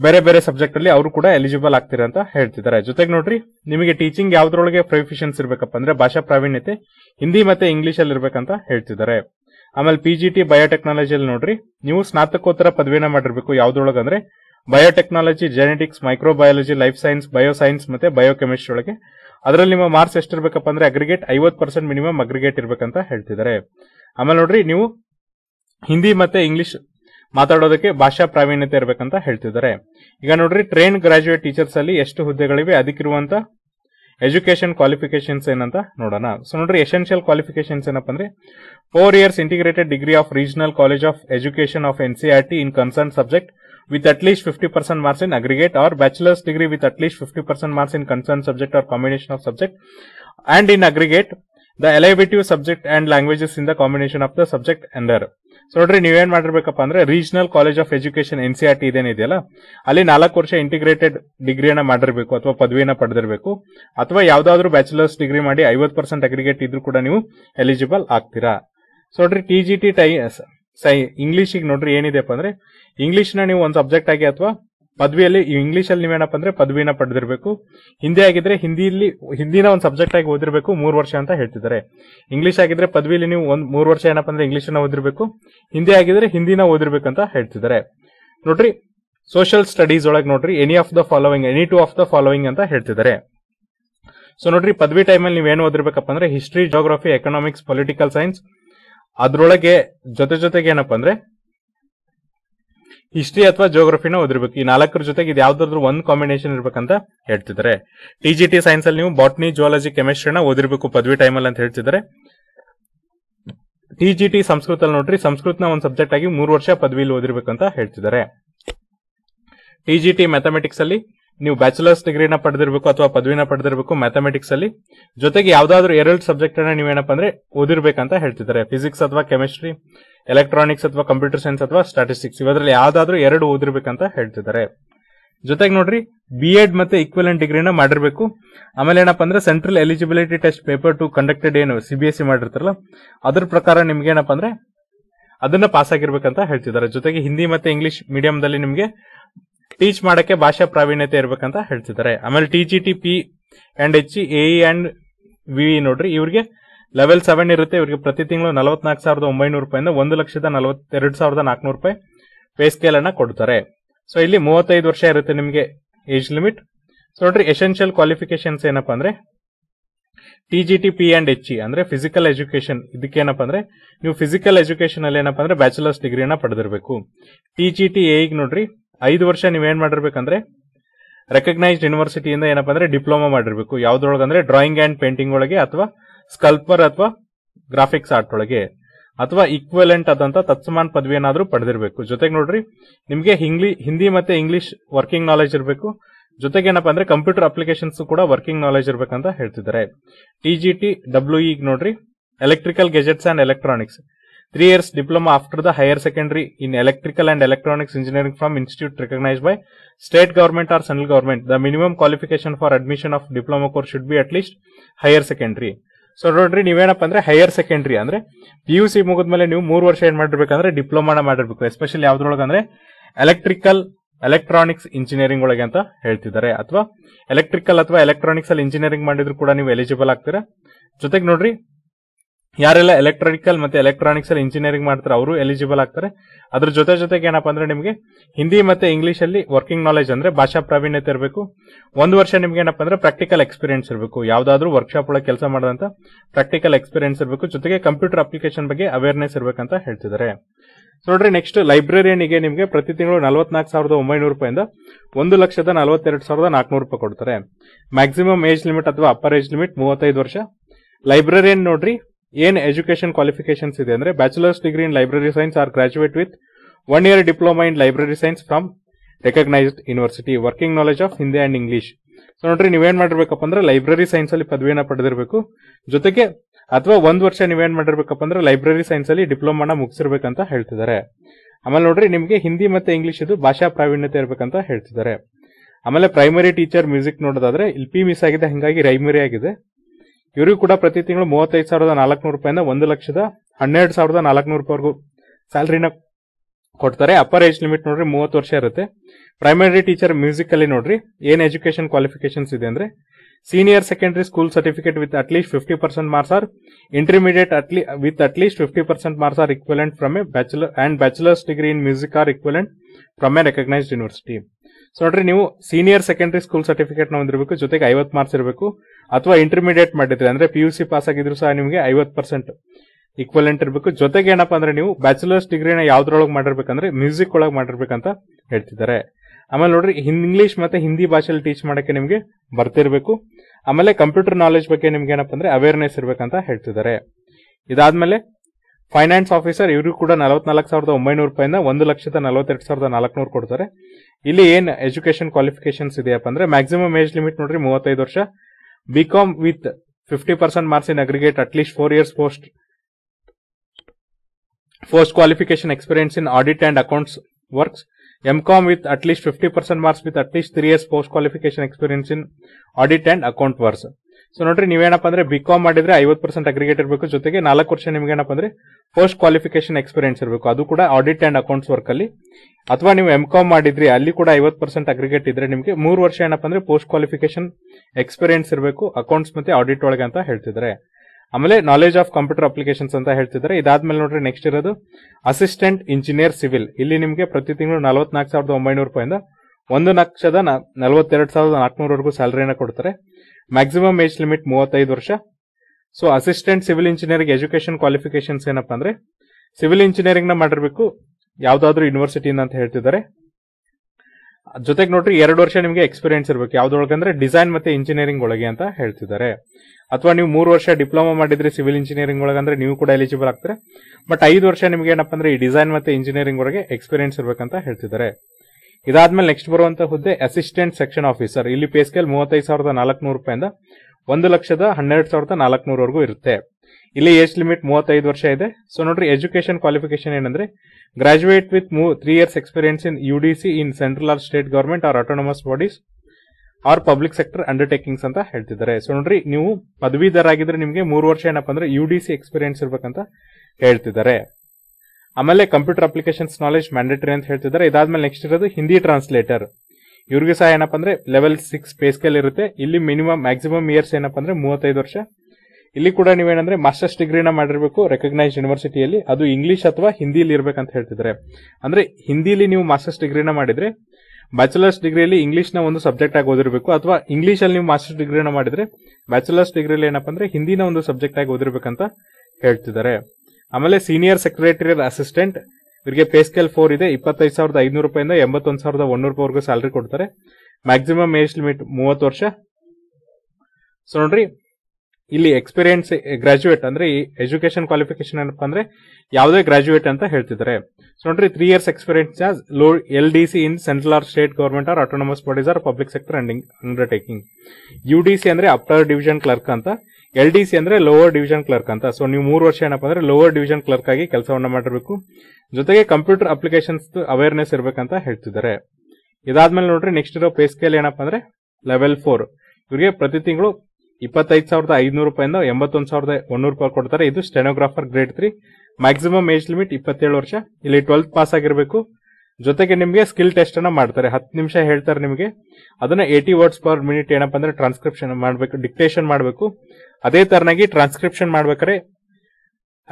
ಬೇರೆ ಬೇರೆ ಸಬ್ಜೆಕ್ಟ್ ಅಲ್ಲಿ ಅವರು ಕೂಡ ಎಲಿಜಿಬಲ್ ಆಗ್ತೀರಾ ಅಂತ ಹೇಳ್ತಿದ್ದಾರೆ ಜೊತೆಗೆ ನೋಡ್ರಿ ನಿಮಗೆ ಟೀಚಿಂಗ್ ಯಾವ್ದ್ರೊಳಗೆ ಪ್ರೊಫಿಷಿಯನ್ಸ್ ಇರ್ಬೇಕಪ್ಪ ಅಂದ್ರೆ ಭಾಷಾ ಪ್ರಾವೀಣ್ಯತೆ ಹಿಂದಿ ಮತ್ತೆ ಇಂಗ್ಲಿಷ್ ಅಲ್ಲಿ ಇರ್ಬೇಕಂತ ಹೇಳ್ತಿದ್ದಾರೆ ಆಮೇಲೆ ಪಿ ಜಿ ಟಿ ಬಯೋಟೆಕ್ನಾಲಜಿಯಲ್ಲಿ ನೋಡ್ರಿ ನೀವು ಸ್ನಾತಕೋತ್ತರ ಪದವಿನ ಮಾಡಿರ್ಬೇಕು ಯಾವ್ದ್ರೊಳಗೆ ಅಂದ್ರೆ biotechnology genetics microbiology life science bioscience ಮತ್ತೆ ಬಯೋಕೆಮಿಸ್ಟ್ರಿ ಒಳಗೆ ಅದರಲ್ಲಿ ನಿಮ್ಮ ಮಾರ್ಕ್ಸ್ ಎಷ್ಟಿರ್ಬೇಕಪ್ಪ ಅಂದ್ರೆ ಅಗ್ರಿಗೇಟ್ ಐವತ್ತು ಪರ್ಸೆಂಟ್ ಮಿನಿಮಮ್ ಅಗ್ರಿಗೇಟ್ ಇರ್ಬೇಕಂತ ಹೇಳ್ತಿದ್ದಾರೆ ಆಮೇಲೆ ನೋಡ್ರಿ ನೀವು ಹಿಂದಿ ಮತ್ತೆ ಇಂಗ್ಲಿಷ್ ಮಾತಾಡೋದಕ್ಕೆ ಭಾಷಾ ಪ್ರಾವೀಣ್ಯತೆ ಇರಬೇಕಂತ ಹೇಳ್ತಿದ್ದಾರೆ ಈಗ ನೋಡ್ರಿ ಟ್ರೈನ್ ಗ್ರಾಜುಯೇಟ್ ಟೀಚರ್ಸ್ ಅಲ್ಲಿ ಎಷ್ಟು ಹುದ್ದೆಗಳಿವೆ ಅದಕ್ಕಿರುವಂತ ಎಜುಕೇಶನ್ ಕ್ವಾಲಿಫಿಕೇಶನ್ಸ್ ಏನಂತ ನೋಡೋಣ ಸೊ ನೋಡ್ರಿ ಎಸೆನ್ಷಿಯಲ್ ಕ್ವಾಲಿಫಿಕೇಶನ್ಸ್ ಏನಪ್ಪ ಅಂದ್ರೆ four years integrated degree of regional college of education of N C T in concern subject with at least fifty percent marks in aggregate or bachelors degree with at least fifty percent marks in concern subject or combination of subject and in aggregate the elective subject and languages in the combination of the subject under so ನೋಡ್ರಿ ನೀವೇನ್ ಮಾಡಿರ್ಬೇಕಪ್ಪ ಅಂದ್ರೆ regional college of education N C R T ಇದೇನಿದೆಯಲ್ಲ ಅಲ್ಲಿ ನಾಲ್ಕು ವರ್ಷ integrated ಡಿಗ್ರಿಯನ್ನ ಮಾಡಿರ್ಬೇಕು ಅಥವಾ ಪದವಿಯನ್ನ ಪಡೆದಿರಬೇಕು ಅಥವಾ ಯಾವ್ದಾದ್ರು ಬ್ಯಾಚುಲರ್ಸ್ ಡಿಗ್ರಿ ಮಾಡಿ ಐವತ್ ಪರ್ಸೆಂಟ್ ಅಗ್ರಿಗೇಟ್ ಇದ್ರೂ ಕೂಡ ನೀವು ಎಲಿಜಿಬಲ್ ಆಗ್ತೀರಾ ಸೊ ನೋಡ್ರಿ ಟಿ ಜಿ ಟಿ ಟೈ ಸೈ ಇಂಗ್ಲಿಷಿಗೆ ನೋಡ್ರಿ ಏನಿದೆಪ್ಪ ಅಂದ್ರೆ ನ ನೀವು ಒಂದು ಸಬ್ಜೆಕ್ಟ್ ಆಗಿ ಅಥವಾ ಪದವಿಯಲ್ಲಿ ಅಲ್ಲಿ ನೀವೇನಪ್ಪ ಅಂದ್ರೆ ಪದವಿನ ಪಡೆದಿರಬೇಕು ಹಿಂದಿ ಆಗಿದ್ರೆ ಹಿಂದಿಯಲ್ಲಿ ಹಿಂದಿನ ಒಂದು ಸಬ್ಜೆಕ್ಟ್ ಆಗಿ ಓದಿರಬೇಕು ಮೂರು ವರ್ಷ ಅಂತ ಹೇಳ್ತಿದ್ದಾರೆ ಇಂಗ್ಲೀಷ್ ಆಗಿದ್ರೆ ಪದವಿಯಲ್ಲಿ ನೀವು ಒಂದು ಮೂರು ವರ್ಷ ಏನಪ್ಪ ಅಂದ್ರೆ ಅನ್ನ ಓದಿರಬೇಕು ಹಿಂದಿ ಆಗಿದ್ರೆ ಹಿಂದಿನ ಓದಿರಬೇಕು ಅಂತ ಹೇಳ್ತಿದ್ದಾರೆ ನೋಡ್ರಿ ಸೋಷಿಯಲ್ ಸ್ಟಡೀಸ್ ಒಳಗೆ ನೋಡ್ರಿ any of the following any two of the following ಅಂತ ಹೇಳ್ತಿದ್ದಾರೆ ಸೊ ನೋಡ್ರಿ ಪದವಿ ಟೈಮಲ್ಲಿ ನೀವೇನು ಓದಿರ್ಬೇಕಪ್ಪ ಅಂದ್ರೆ history geography economics political science ಅದ್ರೊಳಗೆ ಜೊತೆ ಜೊತೆಗೆ ಏನಪ್ಪ ಅಂದ್ರೆ ಹಿಸ್ಟ್ರಿ ಅಥವಾ ಜೋಗ್ರಫಿನ ಓದಿರ್ಬೇಕು ಈ ನಾಲ್ಕರ ಜೊತೆಗೆ ಇದು ಯಾವ್ದಾದ್ರು ಒಂದು ಕಾಂಬಿನೇಷನ್ ಇರ್ಬೇಕಂತ ಹೇಳ್ತಿದ್ದಾರೆ ಟಿಜಿಟಿ ಜಿ ಟಿ ಸೈನ್ಸ್ ಅಲ್ಲಿ ನೀವು ಬಾಟ್ನಿ ಜುವಾಲಜಿ ಕೆಮಿಸ್ಟ್ರಿನ ಓದಿರ್ಬೇಕು ಪದವಿ ಟೈಮಲ್ಲಿ ಅಂತ ಹೇಳ್ತಿದ್ದಾರೆ ಟಿ ಜಿ ಟಿ ಸಂಸ್ಕೃತ ನೋಡ್ರಿ ಸಂಸ್ಕೃತನ ಒಂದು ಸಬ್ಜೆಕ್ಟ್ ಆಗಿ ಮೂರು ವರ್ಷ ಪದವಿಲಿ ಅಂತ ಹೇಳ್ತಿದ್ದಾರೆ ಟಿ ಜಿ ಟಿ ಮ್ಯಾಥಮೆಟಿಕ್ಸ್ ಅಲ್ಲಿ ನೀವು ಬ್ಯಾಚುಲರ್ಸ್ ಡಿಗ್ರಿನ ಪಡೆದಿರಬೇಕು ಅಥವಾ ಪದವಿನ ಪಡೆದಿರಬೇಕು ಮ್ಯಾಥಮೆಟಿಕ್ಸ್ ಅಲ್ಲಿ ಜೊತೆಗೆ ಯಾವ್ದಾದ್ರು ಎರಡು ಸಬ್ಜೆಕ್ಟ್ ಅನ್ನ ನೀವೇನಪ್ಪ ಅಂದ್ರೆ ಓದಿರ್ಬೇಕಂತ ಹೇಳ್ತಿದ್ದಾರೆ ಫಿಸಿಕ್ಸ್ ಅಥವಾ ಕೆಮಿಸ್ಟ್ರಿ ಎಲೆಕ್ಟ್ರಾನಿಕ್ಸ್ ಅಥವಾ ಕಂಪ್ಯೂಟರ್ ಸೈನ್ಸ್ ಅಥವಾ ಸ್ಟಾಟಿಸ್ಟಿಕ್ಸ್ ಇವರಲ್ಲಿ ಯಾವ್ದಾದ್ರು ಎರಡು ಓದಿರ್ಬೇಕಂತ ಹೇಳ್ತಿದ್ದಾರೆ ಜೊತೆಗೆ ನೋಡ್ರಿ ಬಿ ಎಡ್ ಮತ್ತೆ ಈಕ್ವಲೆಂಟ್ ಡಿಗ್ರಿನ ಮಾಡಿರ್ಬೇಕು ಆಮೇಲೆ ಏನಪ್ಪ ಅಂದ್ರೆ central eligibility test paper two conducted ಏನು ಸಿಬಿಎಸ್ಇ e ಮಾಡಿರ್ತಾರಲ್ಲ ಅದ್ರ ಪ್ರಕಾರ ನಿಮ್ಗೆ ಏನಪ್ಪ ಅಂದ್ರೆ ಅದನ್ನ ಪಾಸ್ ಆಗಿರ್ಬೇಕಂತ ಹೇಳ್ತಿದ್ದಾರೆ ಜೊತೆಗೆ ಹಿಂದಿ ಮತ್ತೆ ಇಂಗ್ಲಿಷ್ ಮೀಡಿಯಂದಲ್ಲಿ ನಿಮಗೆ ಟೀಚ್ ಮಾಡಕ್ಕೆ ಭಾಷಾ ಪ್ರಾವೀಣ್ಯತೆ ಇರಬೇಕಂತ ಹೇಳ್ತಿದ್ದಾರೆ ಆಮೇಲೆ T G T P and H A and V ನೋಡ್ರಿ ಇವ್ರಿಗೆ ಲೆವೆಲ್ ಸೆವೆನ್ ಇರುತ್ತೆ ಇವರಿಗೆ ಪ್ರತಿ ತಿಂಗಳು ನಲವತ್ನಾಲ್ಕು ಸಾವಿರದ ಒಂಬೈನೂರು ರೂಪಾಯಿಂದ ಒಂದು ಲಕ್ಷದ ನಲವತ್ತೆರಡು ಸಾವಿರದ ನಾಲ್ಕುನೂರು ರೂಪಾಯಿ ಪೇಸ್ಕೇಲ್ ಅನ್ನ ಕೊಡ್ತಾರೆ ಸೊ ಇಲ್ಲಿ ಮೂವತ್ತೈದು ವರ್ಷ ಇರುತ್ತೆ ನಿಮಗೆ ಏಜ್ ಲಿಮಿಟ್ ಸೊ ನೋಡ್ರಿ ಎಸೆನ್ಷಿಯಲ್ ಕ್ವಾಲಿಫಿಕೇಶನ್ಸ್ ಏನಪ್ಪಾ ಅಂದ್ರೆ T G T P and H E ಅಂದ್ರೆ ಫಿಸಿಕಲ್ ಎಜುಕೇಶನ್ ಇದಕ್ಕೆ ಅಂದ್ರೆ ನೀವು ಫಿಸಿಕಲ್ ಎಜುಕೇಶನ್ ಅಲ್ಲಿ ಏನಪ್ಪ ಅಂದ್ರೆ ಬ್ಯಾಚುಲರ್ಸ್ ಡಿಗ್ರಿನ ಪಡೆದಿರಬೇಕು ಟಿ ಜಿ ಟಿ ಎ ನೋಡ್ರಿ ಐದು ವರ್ಷ ನೀವೇನ್ ಮಾಡಿರ್ಬೇಕಂದ್ರೆ ರೆಕಗ್ನೈಸ್ಡ್ ಯೂನಿವರ್ಸಿಟಿಯಿಂದ ಏನಪ್ಪ ಅಂದ್ರೆ ಡಿಪ್ಲೊಮಾ ಮಾಡಿರ್ಬೇಕು ಯಾವ್ದೊಳಗಂದ್ರೆ ಡ್ರಾಯಿಂಗ್ ಅಂಡ್ ಪೇಂಟಿಂಗ್ ಒಳಗೆ ಅಥವಾ ಸ್ಕಲ್ಪರ್ ಅಥವಾ ಗ್ರಾಫಿಕ್ಸ್ ಆರ್ಟ್ ಒಳಗೆ ಅಥವಾ ಈಕ್ವಲೆಂಟ್ ಆದಂತ ತತ್ಸಮಾನ ಏನಾದರೂ ಪಡೆದಿರಬೇಕು ಜೊತೆಗೆ ನೋಡ್ರಿ ನಿಮಗೆ ಹಿಂಗ್ಲಿ ಹಿಂದಿ ಮತ್ತೆ ಇಂಗ್ಲಿಷ್ ವರ್ಕಿಂಗ್ ನಾಲೆಜ್ ಇರಬೇಕು ಜೊತೆಗೆ ಏನಪ್ಪಾ ಅಂದ್ರೆ ಕಂಪ್ಯೂಟರ್ ಅಪ್ಲಿಕೇಶನ್ಸ್ ಕೂಡ ವರ್ಕಿಂಗ್ ನಾಲೆಜ್ ಇರಬೇಕಂತ ಹೇಳ್ತಿದ್ದಾರೆ ಟಿ ಜಿ ಟಿ ಡಬ್ಲ್ಯೂ ಇಗ್ ನೋಡ್ರಿ electrical gadgets and electronics three years diploma after the higher secondary in electrical and electronics engineering from institute recognise by state government or central government the minimum qualification for admission of diploma course should be at least higher secondary so ನೋಡ್ರಿ ನೀವೇನಪ್ಪ ಅಂದ್ರೆ higher secondary ಅಂದ್ರೆ P U C ಮುಗಿದ್ಮೇಲೆ ನೀವು ಮೂರು ವರ್ಷ ಏನ್ ಮಾಡಿರ್ಬೇಕಂದ್ರೆ ಡಿಪ್ಲೊಮಾನ ಮಾಡಿರ್ಬೇಕು ಎಸ್ಪೆಷಲಿ ಯಾವ್ದ್ರೊಳಗಂದ್ರೆ ಅಂದ್ರೆ ಎಲೆಕ್ಟ್ರಿಕಲ್ ಎಲೆಕ್ಟ್ರಾನಿಕ್ಸ್ ಇಂಜಿನಿಯರಿಂಗ್ ಒಳಗೆ ಅಂತ ಹೇಳ್ತಿದ್ದಾರೆ ಅಥವಾ ಎಲೆಕ್ಟ್ರಿಕಲ್ ಅಥವಾ ಎಲೆಕ್ಟ್ರಾನಿಕ್ಸ್ ಅಲ್ಲಿ ಇಂಜಿನಿಯರಿಂಗ್ ಮಾಡಿದ್ರು ಕೂಡ ನೀವು ಎಲಿಜಿಬಲ್ ಆಗ್ತೀರಾ ಜೊತೆಗೆ ನೋಡ್ರಿ ಯಾರೆಲ್ಲ ಎಲೆಕ್ಟ್ರಾನಿಕಲ್ ಮತ್ತೆ ಎಲೆಕ್ಟ್ರಾನಿಕ್ಸ್ ಅಲ್ಲಿ ಇಂಜಿನಿಯರಿಂಗ್ ಮಾಡ್ತಾರೆ ಅವರು ಎಲಿಜಿಬಲ್ ಆಗ್ತಾರೆ ಅದ್ರ ಜೊತೆ ಜೊತೆಗೆ ಏನಪ್ಪಾ ಅಂದ್ರೆ ನಿಮಗೆ ಹಿಂದಿ ಮತ್ತೆ ಇಂಗ್ಲಿಷ್ ಅಲ್ಲಿ ವರ್ಕಿಂಗ್ ನಾಲೆಜ್ ಅಂದ್ರೆ ಭಾಷಾ ಪ್ರಾವೀಣ್ಯತೆ ಇರಬೇಕು ಒಂದು ವರ್ಷ ನಿಮ್ಗೆ ಏನಪ್ಪಾ ಅಂದ್ರೆ ಪ್ರಾಕ್ಟಿಕಲ್ ಎಕ್ಸ್ಪೀರಿಯನ್ಸ್ ಇರಬೇಕು ಯಾವ್ದಾದ್ರು ವರ್ಕ್ಶಾಪ್ ಒಳಗೆ ಕೆಲಸ ಮಾಡಿದಂತ ಪ್ರಾಕ್ಟಿಕಲ್ ಎಕ್ಸ್ಪೀರಿಯನ್ಸ್ ಇರಬೇಕು ಜೊತೆಗೆ ಕಂಪ್ಯೂಟರ್ ಅಪ್ಲಿಕೇಶನ್ ಬಗ್ಗೆ ಅವೇರ್ನೆಸ್ ಇರಬೇಕಂತ ಹೇಳ್ತಿದ್ದಾರೆ ನೋಡ್ರಿ ನೆಕ್ಸ್ಟ್ ಲೈಬ್ರರಿಯನ್ಗೆ ನಿಮಗೆ ಪ್ರತಿ ತಿಂಗಳು ನಲವತ್ನಾಲ್ಕು ಸಾವಿರದ ಒಂಬೈನೂರು ರೂಪಾಯಿಂದ ಒಂದು ಲಕ್ಷದ ನಲವತ್ತೆರಡು ಸಾವಿರದ ನಾಲ್ಕುನೂರು ರೂಪಾಯಿ ಕೊಡ್ತಾರೆ ಮ್ಯಾಕ್ಸಿಮಮ್ ಏಜ್ ಲಿಮಿಟ್ ಅಥವಾ ಅಪ್ಪರ್ ಏಜ್ ಲಿಮಿಟ್ ಮೂವತ್ತೈದು ವರ್ಷ ಲೈಬ್ರರಿಯನ್ ನೋಡ್ರಿ ಏನು ಎಜುಕೇಷನ್ ಕ್ವಾಲಿಫಿಕೇಶನ್ಸ್ ಇದೆ ಅಂದರೆ bachelors degree in library science or graduate with one year diploma in library science from recognised university working knowledge of Hindi and English so ನೋಡ್ರಿ ನೀವೇನ್ ಮಾಡಿರ್ಬೇಕಪ್ಪ ಅಂದ್ರೆ ಲೈಬ್ರರಿ ಸೈನ್ಸ್ ಅಲ್ಲಿ ಪದವಿಯನ್ನ ಪಡೆದಿರಬೇಕು ಜೊತೆಗೆ ಅಥವಾ ಒಂದ್ ವರ್ಷ ನೀವೇನ್ ಮಾಡಿರ್ಬೇಕಪ್ಪ ಅಂದ್ರೆ ಲೈಬ್ರರಿ ಸೈನ್ಸ್ ಅಲ್ಲಿ ಡಿಪ್ಲೊಮಾನ ಮುಗಿಸಿರ್ಬೇಕಂತ ಹೇಳ್ತಿದ್ದಾರೆ ಆಮೇಲೆ ನೋಡ್ರಿ ನಿಮಗೆ ಹಿಂದಿ ಮತ್ತೆ ಇಂಗ್ಲಿಷ್ ಇದು ಭಾಷಾ ಪ್ರಾವೀಣ್ಯತೆ ಇರಬೇಕಂತ ಹೇಳ್ತಿದ್ದಾರೆ ಆಮೇಲೆ ಪ್ರೈಮರಿ ಟೀಚರ್ ಮ್ಯೂಸಿಕ್ ನೋಡೋದಾದ್ರೆ ಇಲ್ಲಿ ಪಿ ಮಿಸ್ ಆಗಿದೆ ಹಂಗಾಗಿ ರೈಮರಿ ಆಗಿದೆ ಇವರಿಗೂ ಕೂಡ ಪ್ರತಿ ತಿಂಗಳು ಮೂವತ್ತೈದು ಸಾವಿರದ ನಾಲ್ಕುನೂರು ರೂಪಾಯಿಂದ ಒಂದು ಲಕ್ಷದ ಹನ್ನೆರಡು ಸಾವಿರದ ನಾಲ್ಕುನೂರು ರೂಪಾಯಿವರೆಗೂ ಸ್ಯಾಲ್ರಿನ ಕೊಡ್ತಾರೆ ಅಪ್ಪರ್ ಏಜ್ ಲಿಮಿಟ್ ನೋಡ್ರಿ ಮೂವತ್ತು ವರ್ಷ ಇರುತ್ತೆ ಪ್ರೈಮರಿ ಟೀಚರ್ ಮ್ಯೂಸಿಕ್ ಅಲ್ಲಿ ನೋಡ್ರಿ ಏನ್ ಎಜುಕೇಶನ್ ಕ್ವಾಲಿಫಿಕೇಶನ್ಸ್ ಇದೆ ಅಂದ್ರೆ senior secondary school certificate with at least fifty percent marks or intermediate at least with at least fifty percent marks or equivalent from a bachelor and bachelors degree in music or equivalent from a recognised university so ನೋಡ್ರಿ ನೀವು senior secondary school certificate ನ ಹೊಂದಿರಬೇಕು ಜೊತೆಗೆ ಐವತ್ marks ಇರಬೇಕು ಅಥವಾ intermediate ಮಾಡಿದ್ರೆ ಅಂದ್ರೆ ಪಿ ಯು ಸಿ ಪಾಸ್ ಆಗಿದ್ರು ಸಹ ನಿಮಗೆ ಐವತ್ ಪರ್ಸೆಂಟ್ ಈಕ್ವಲೆಂಟ್ ಇರಬೇಕು ಜೊತೆಗೆ ಏನಪ್ಪಾ ಅಂದ್ರೆ ನೀವು ಬ್ಯಾಚುಲರ್ಸ್ ಡಿಗ್ರಿನ ಯಾವ್ದ್ರೊಳಗೆ ಮಾಡಿರ್ಬೇಕಂದ್ರೆ ಮ್ಯೂಸಿಕ್ ಒಳಗೆ ಮಾಡಿರ್ಬೇಕಂತ ಹೇಳ್ತಿದ್ದಾರೆ ಆಮೇಲೆ ನೋಡ್ರಿ ಇಂಗ್ಲಿಷ್ ಮತ್ತೆ ಹಿಂದಿ ಭಾಷೆಯಲ್ಲಿ ಟೀಚ್ ಮಾಡಕ್ಕೆ ನಿಮಗೆ ಬರ್ತಿರ್ಬೇಕು ಆಮೇಲೆ ಕಂಪ್ಯೂಟರ್ ನಾಲೆಜ್ ಬಗ್ಗೆ ನಿಮ್ಗೆ ಏನಪ್ಪ ಅಂದ್ರೆ ಅವೇರ್ನೆಸ್ ಇರ್ಬೇಕಂತ ಹೇಳ್ತಿದ್ದಾರೆ ಇದಾದ್ಮೇಲೆ ಫೈನಾನ್ಸ್ ಆಫೀಸರ್ ಇವರು ಕೂಡ ನಲವತ್ನಾಲ್ಕು ಸಾವಿರದ ಒಂಬೈನೂರು ರೂಪಾಯಿಂದ ಒಂದು ಲಕ್ಷದ ನಲವತ್ತೆರಡು ಸಾವಿರದ ನಾಲ್ಕುನೂರು ಕೊಡ್ತಾರೆ ಇಲ್ಲಿ ಏನು ಎಜುಕೇಷನ್ ಕ್ವಾಲಿಫಿಕೇಶನ್ಸ್ ಇದೆಯಪ್ಪ ಅಂದ್ರೆ ಮ್ಯಾಕ್ಸಿಮಮ್ ಏಜ್ ಲಿಮಿಟ್ ನೋಡ್ರಿ ಮೂವತ್ತೈದು ವರ್ಷ B Com with fifty percent marks in aggregate at least four years post post qualification experience in audit and accounts works M Com with at least fifty percent marks with at least three years post qualification experience in audit and account works so ನೋಡ್ರಿ ನೀವೇನಪ್ಪ ಅಂದ್ರೆ B com ಮಾಡಿದ್ರೆ ಐವತ್ percent aggregate ಇರಬೇಕು ಜೊತೆಗೆ ನಾಲ್ಕು ವರ್ಷ ನಿಮ್ಗೆ ಏನಪ್ಪ ಅಂದ್ರೆ ಪೋಸ್ಟ್ ಕ್ವಾಲಿಫಿಕೇಶನ್ ಎಕ್ಸ್ಪೀರಿಯನ್ಸ್ ಇರಬೇಕು ಅದು ಕೂಡ ಆಡಿಟ್ ಅಂಡ್ ಅಕೌಂಟ್ಸ್ ವರ್ಕ್ ಅಲ್ಲಿ ಅಥವಾ ನೀವು ಎಂ ಕಾಮ್ ಮಾಡಿದ್ರಿ ಅಲ್ಲಿ ಕೂಡ ಐವತ್ ಪರ್ಸೆಂಟ್ ಅಗ್ರಿಗೇಟ್ ಇದ್ರೆ ನಿಮಗೆ ಮೂರು ವರ್ಷ ಏನಪ್ಪ ಅಂದ್ರೆ ಪೋಸ್ಟ್ ಕ್ವಾಲಿಫಿಕೇಶನ್ ಎಕ್ಸ್ಪೀರಿಯನ್ಸ್ ಇರಬೇಕು ಅಕೌಂಟ್ಸ್ ಮತ್ತೆ ಆಡಿಟ್ ಒಳಗೆ ಅಂತ ಹೇಳ್ತಿದ್ದಾರೆ ಆಮೇಲೆ ನಾಲೆಜ್ ಆಫ್ ಕಂಪ್ಯೂಟರ್ ಅಪ್ಲಿಕೇಶನ್ಸ್ ಅಂತ ಹೇಳ್ತಿದ್ದಾರೆ ಇದಾದ್ಮೇಲೆ ನೋಡ್ರಿ ನೆಕ್ಸ್ಟ್ ಇರೋದು ಅಸಿಸ್ಟೆಂಟ್ ಇಂಜಿನಿಯರ್ ಸಿವಿಲ್ ಇಲ್ಲಿ ನಿಮಗೆ ಪ್ರತಿ ತಿಂಗಳು ನಲವತ್ನಾಲ್ಕು ಸಾವಿರದ ಒಂಬೈನೂರು ರೂಪಾಯಿಂದ ಒಂದು ಲಕ್ಷದ ನಲವತ್ತೆರಡು ಸಾವಿರದ ನಾಲ್ಕುನೂರವರೆಗೂ ಸ್ಯಾಲರಿನ ಕೊಡ್ತಾರೆ ಮ್ಯಾಕ್ಸಿಮಮ್ ಏಜ್ ಲಿಮಿಟ್ ಮೂವತ್ತೈದು ವರ್ಷ so assistant civil engineering education qualifications ಏನಪ್ಪ ಅಂದ್ರೆ ಸಿವಿಲ್ ಇಂಜಿನಿಯರಿಂಗ್ ನ ಮಾಡಿರ್ಬೇಕು ಯಾವ್ದಾದ್ರು ಯೂನಿವರ್ಸಿಟಿಯಿಂದ ಅಂತ ಹೇಳ್ತಿದ್ದಾರೆ ಜೊತೆಗೆ ನೋಡ್ರಿ ಎರಡು ವರ್ಷ ನಿಮಗೆ ಎಕ್ಸ್ಪೀರಿಯನ್ಸ್ ಇರಬೇಕು ಅಂದ್ರೆ ಡಿಸೈನ್ ಮತ್ತೆ ಇಂಜಿನಿಯರಿಂಗ್ ಒಳಗೆ ಅಂತ ಹೇಳ್ತಿದ್ದಾರೆ ಅಥವಾ ನೀವು ಮೂರು ವರ್ಷ ಡಿಪ್ಲೊಮಾ ಮಾಡಿದ್ರೆ ಸಿವಿಲ್ ಇಂಜಿನಿಯರಿಂಗ್ ಒಳಗಂದ್ರೆ ನೀವು ಕೂಡ ಎಲಿಜಿಬಲ್ ಆಗ್ತಾರೆ ಬಟ್ ಐದು ವರ್ಷ ನಿಮಗೆ ಏನಪ್ಪ ಅಂದ್ರೆ ಈ ಡಿಸೈನ್ ಮತ್ತೆ ಇಂಜಿನಿಯರಿಂಗ್ ಒಳಗೆ ಎಕ್ಸ್ಪೀರಿಯನ್ಸ್ ಇರಬೇಕಂತ ಹೇಳ್ತಿದ್ದಾರೆ ಇದಾದ್ಮೇಲೆ ನೆಕ್ಸ್ಟ್ ಬರುವಂತ ಹುದ್ದೆ ಅಸಿಸ್ಟೆಂಟ್ ಸೆಕ್ಷನ್ ಆಫೀಸರ್ ಇಲ್ಲಿ ಪೇ ಸ್ಕೇಲ್ ಮೂವತ್ತೈದು ಸಾವಿರದ ನಾಲ್ಕನೂರು ರೂಪಾಯಿಂದ ಒಂದು ಲಕ್ಷದ ಹನ್ನೆರಡು ಸಾವಿರದ ನಾಲ್ಕನೂರವರೆಗೂ ಇರುತ್ತೆ ಇಲ್ಲಿ ಏಜ್ ಲಿಮಿಟ್ ಮೂವತ್ತೈದು ವರ್ಷ ಇದೆ ಸೊ ನೋಡ್ರಿ ಎಜುಕೇಶನ್ ಕ್ವಾಲಿಫಿಕೇಶನ್ ಏನಂದ್ರೆ graduate with three years experience in U D C in central or state government or autonomous bodies or public sector undertakings ಅಂತ ಹೇಳ್ತಿದ್ದಾರೆ ಸೊ ನೋಡ್ರಿ ನೀವು ಆಗಿದ್ರೆ ನಿಮಗೆ ಮೂರು ವರ್ಷ ಏನಪ್ಪ ಅಂದ್ರೆ ಯು ಡಿ ಸಿ ಎಕ್ಸ್ಪೀರಿಯನ್ಸ್ ಇರಬೇಕಂತ ಹೇಳ್ತಿದ್ದಾರೆ ಆಮೇಲೆ ಕಂಪ್ಯೂಟರ್ ಅಪ್ಲಿಕೇಶನ್ಸ್ ನಾಲೆಜ್ ಮ್ಯಾಂಡೇಟರಿ ಅಂತ ಹೇಳ್ತಿದ್ದಾರೆ ಇದಾದ್ಮೇಲೆ ನೆಕ್ಸ್ಟ್ ಇರೋದು ಹಿಂದಿ ಟ್ರಾನ್ಸ್ಲೇಟರ್ ಇವ್ರಿಗೆ ಸಹ ಏನಪ್ಪ ಅಂದ್ರೆ ಲೆವೆಲ್ ಸಿಕ್ಸ್ ಪೇ ಸ್ಕೇಲ್ ಇರುತ್ತೆ ಇಲ್ಲಿ ಮಿನಿಮಮ್ ಮ್ಯಾಕ್ಸಿಮಮ್ ಇಯರ್ಸ್ ಏನಪ್ಪ ಅಂದ್ರೆ ಮೂವತ್ತೈದು ವರ್ಷ ಇಲ್ಲಿ ಕೂಡ ನೀವೇನಂದ್ರೆ ಮಾಸ್ಟರ್ಸ್ ಡಿಗ್ರಿನ ಮಾಡಿರಬೇಕು ರೆಕಗ್ನೈಸ್ ಯೂನಿವರ್ಸಿಟಿಯಲ್ಲಿ ಅದು ಇಂಗ್ಲಿಷ್ ಅಥವಾ ಹಿಂದಿಲಿ ಇರಬೇಕಂತ ಹೇಳ್ತಿದ್ದಾರೆ ಅಂದ್ರೆ ಹಿಂದಿಲಿ ನೀವು ಮಾಸ್ಟರ್ಸ್ ಡಿಗ್ರಿನ ಮಾಡಿದ್ರೆ ಬ್ಯಾಚುಲರ್ಸ್ ಡಿಗ್ರಿಯಲ್ಲಿ ಇಂಗ್ಲಿಷ್ ನ ಒಂದು ಸಬ್ಜೆಕ್ಟ್ ಆಗಿ ಓದಿರಬೇಕು ಅಥವಾ ಇಂಗ್ಲಿಷ್ ಅಲ್ಲಿ ನೀವು ಮಾಸ್ಟರ್ಸ್ ಡಿಗ್ರಿನ ಮಾಡಿದ್ರೆ ಬ್ಯಾಚುಲರ್ಸ್ ಡಿಗ್ರಿಯಲ್ಲಿ ಏನಪ್ಪ ಅಂದ್ರೆ ಹಿಂದಿನ ಒಂದು ಸಬ್ಜೆಕ್ಟ್ ಆಗಿ ಅಂತ ಹೇಳ್ತಿದ್ದಾರೆ ಆಮೇಲೆ ಸೀನಿಯರ್ ಸೆಕ್ರೆಟರಿಯಲ್ ಅಸಿಸ್ಟೆಂಟ್ ಇವರಿಗೆ ಪೇ ಸ್ಕೇಲ್ ಫೋರ್ ಇದೆ ಇಪ್ಪತ್ತೈದು ಸಾವಿರದ ಐನೂರು ರೂಪಾಯಿಂದ ಎಂಬತ್ತೊಂದು ಸಾವಿರದ ಒಂದೂರು ರೂಪಾಯಿವರೆಗೂ ಸ್ಯಾಲ್ರಿ ಕೊಡ್ತಾರೆ ಮ್ಯಾಕ್ಸಿಮಮ್ ಏಜ್ ಲಿಮಿಟ್ ಮೂವತ್ತು ವರ್ಷ ಸೊ ನೋಡ್ರಿ ಇಲ್ಲಿ ಎಕ್ಸ್ಪೀರಿಯನ್ಸ್ ಗ್ರಾಜ್ಯುಯೇಟ್ ಅಂದ್ರೆ ಈ ಎಜುಕೇಶನ್ ಕ್ವಾಲಿಫಿಕೇಶನ್ ಏನಪ್ಪ ಅಂದ್ರೆ ಯಾವುದೇ ಗ್ರಾಜುಯೇಟ್ ಅಂತ ಹೇಳ್ತಿದ್ದಾರೆ ಸೊ ನೋಡ್ರಿ three years experience as low L D C in central or state government or autonomous bodies or public sector undertaking U D C ಅಂದ್ರೆ ಅಪ್ಟರ್ ಡಿವಿಷನ್ ಕ್ಲರ್ಕ್ ಅಂತ ಎಲ್ ಡಿ ಸಿ ಅಂದ್ರೆ lower division clerk ಅಂತ so ನೀವು ಮೂರು ವರ್ಷ ಏನಪ್ಪ ಅಂದ್ರೆ lower division clerk ಆಗಿ ಕೆಲಸವನ್ನ ಮಾಡಿರಬೇಕು ಜೊತೆಗೆ ಕಂಪ್ಯೂಟರ್ ಅಪ್ಲಿಕೇಶನ್ಸ್ ಅವೇರ್ನೆಸ್ ಇರಬೇಕಂತ ಹೇಳ್ತಿದ್ದಾರೆ ಇದಾದ್ಮೇಲೆ ನೋಡ್ರಿ ನೆಕ್ಸ್ಟ್ ಇರೋ ಪೇ ಸ್ಕೇಲ್ ಏನಪ್ಪ ಅಂದ್ರೆ ಲೆವೆಲ್ ಫೋರ್ ಇವರಿಗೆ ಪ್ರತಿ ತಿಂಗಳು ಇಪ್ಪತ್ತೈದು ಸಾವಿರದ ಐದುನೂರು ರೂಪಾಯಿಂದ ಎಂಬತ್ತೊಂದು ಸಾವಿರದ ಒಂದೂರು ರೂಪಾಯಿ ಕೊಡ್ತಾರೆ ಇದು stenographer grade three maximum age limit ಇಪ್ಪತ್ತೇಳು ವರ್ಷ ಇಲ್ಲಿ ಟ್ವೆಲ್ತ್ ಪಾಸ್ ಆಗಿರಬೇಕು ಜೊತೆಗೆ ನಿಮಗೆ ಸ್ಕಿಲ್ ಟೆಸ್ಟ್ ಅನ್ನ ಮಾಡ್ತಾರೆ ಹತ್ತು ನಿಮಿಷ ಹೇಳ್ತಾರೆ ನಿಮಗೆ ಅದನ್ನ ಏಟಿ ವರ್ಡ್ಸ್ ಪರ್ ಮಿನಿಟ್ ಏನಪ್ಪ ಅಂದ್ರೆ ಟ್ರಾನ್ಸ್ಕ್ರಿಪ್ಷನ್ ಮಾಡಬೇಕು ಡಿಕ್ಟೇಷನ್ ಮಾಡಬೇಕು ಅದೇ ತರನಾಗಿ ಟ್ರಾನ್ಸ್ಕ್ರಿಪ್ಷನ್ ಮಾಡ್ಬೇಕಾದ್ರೆ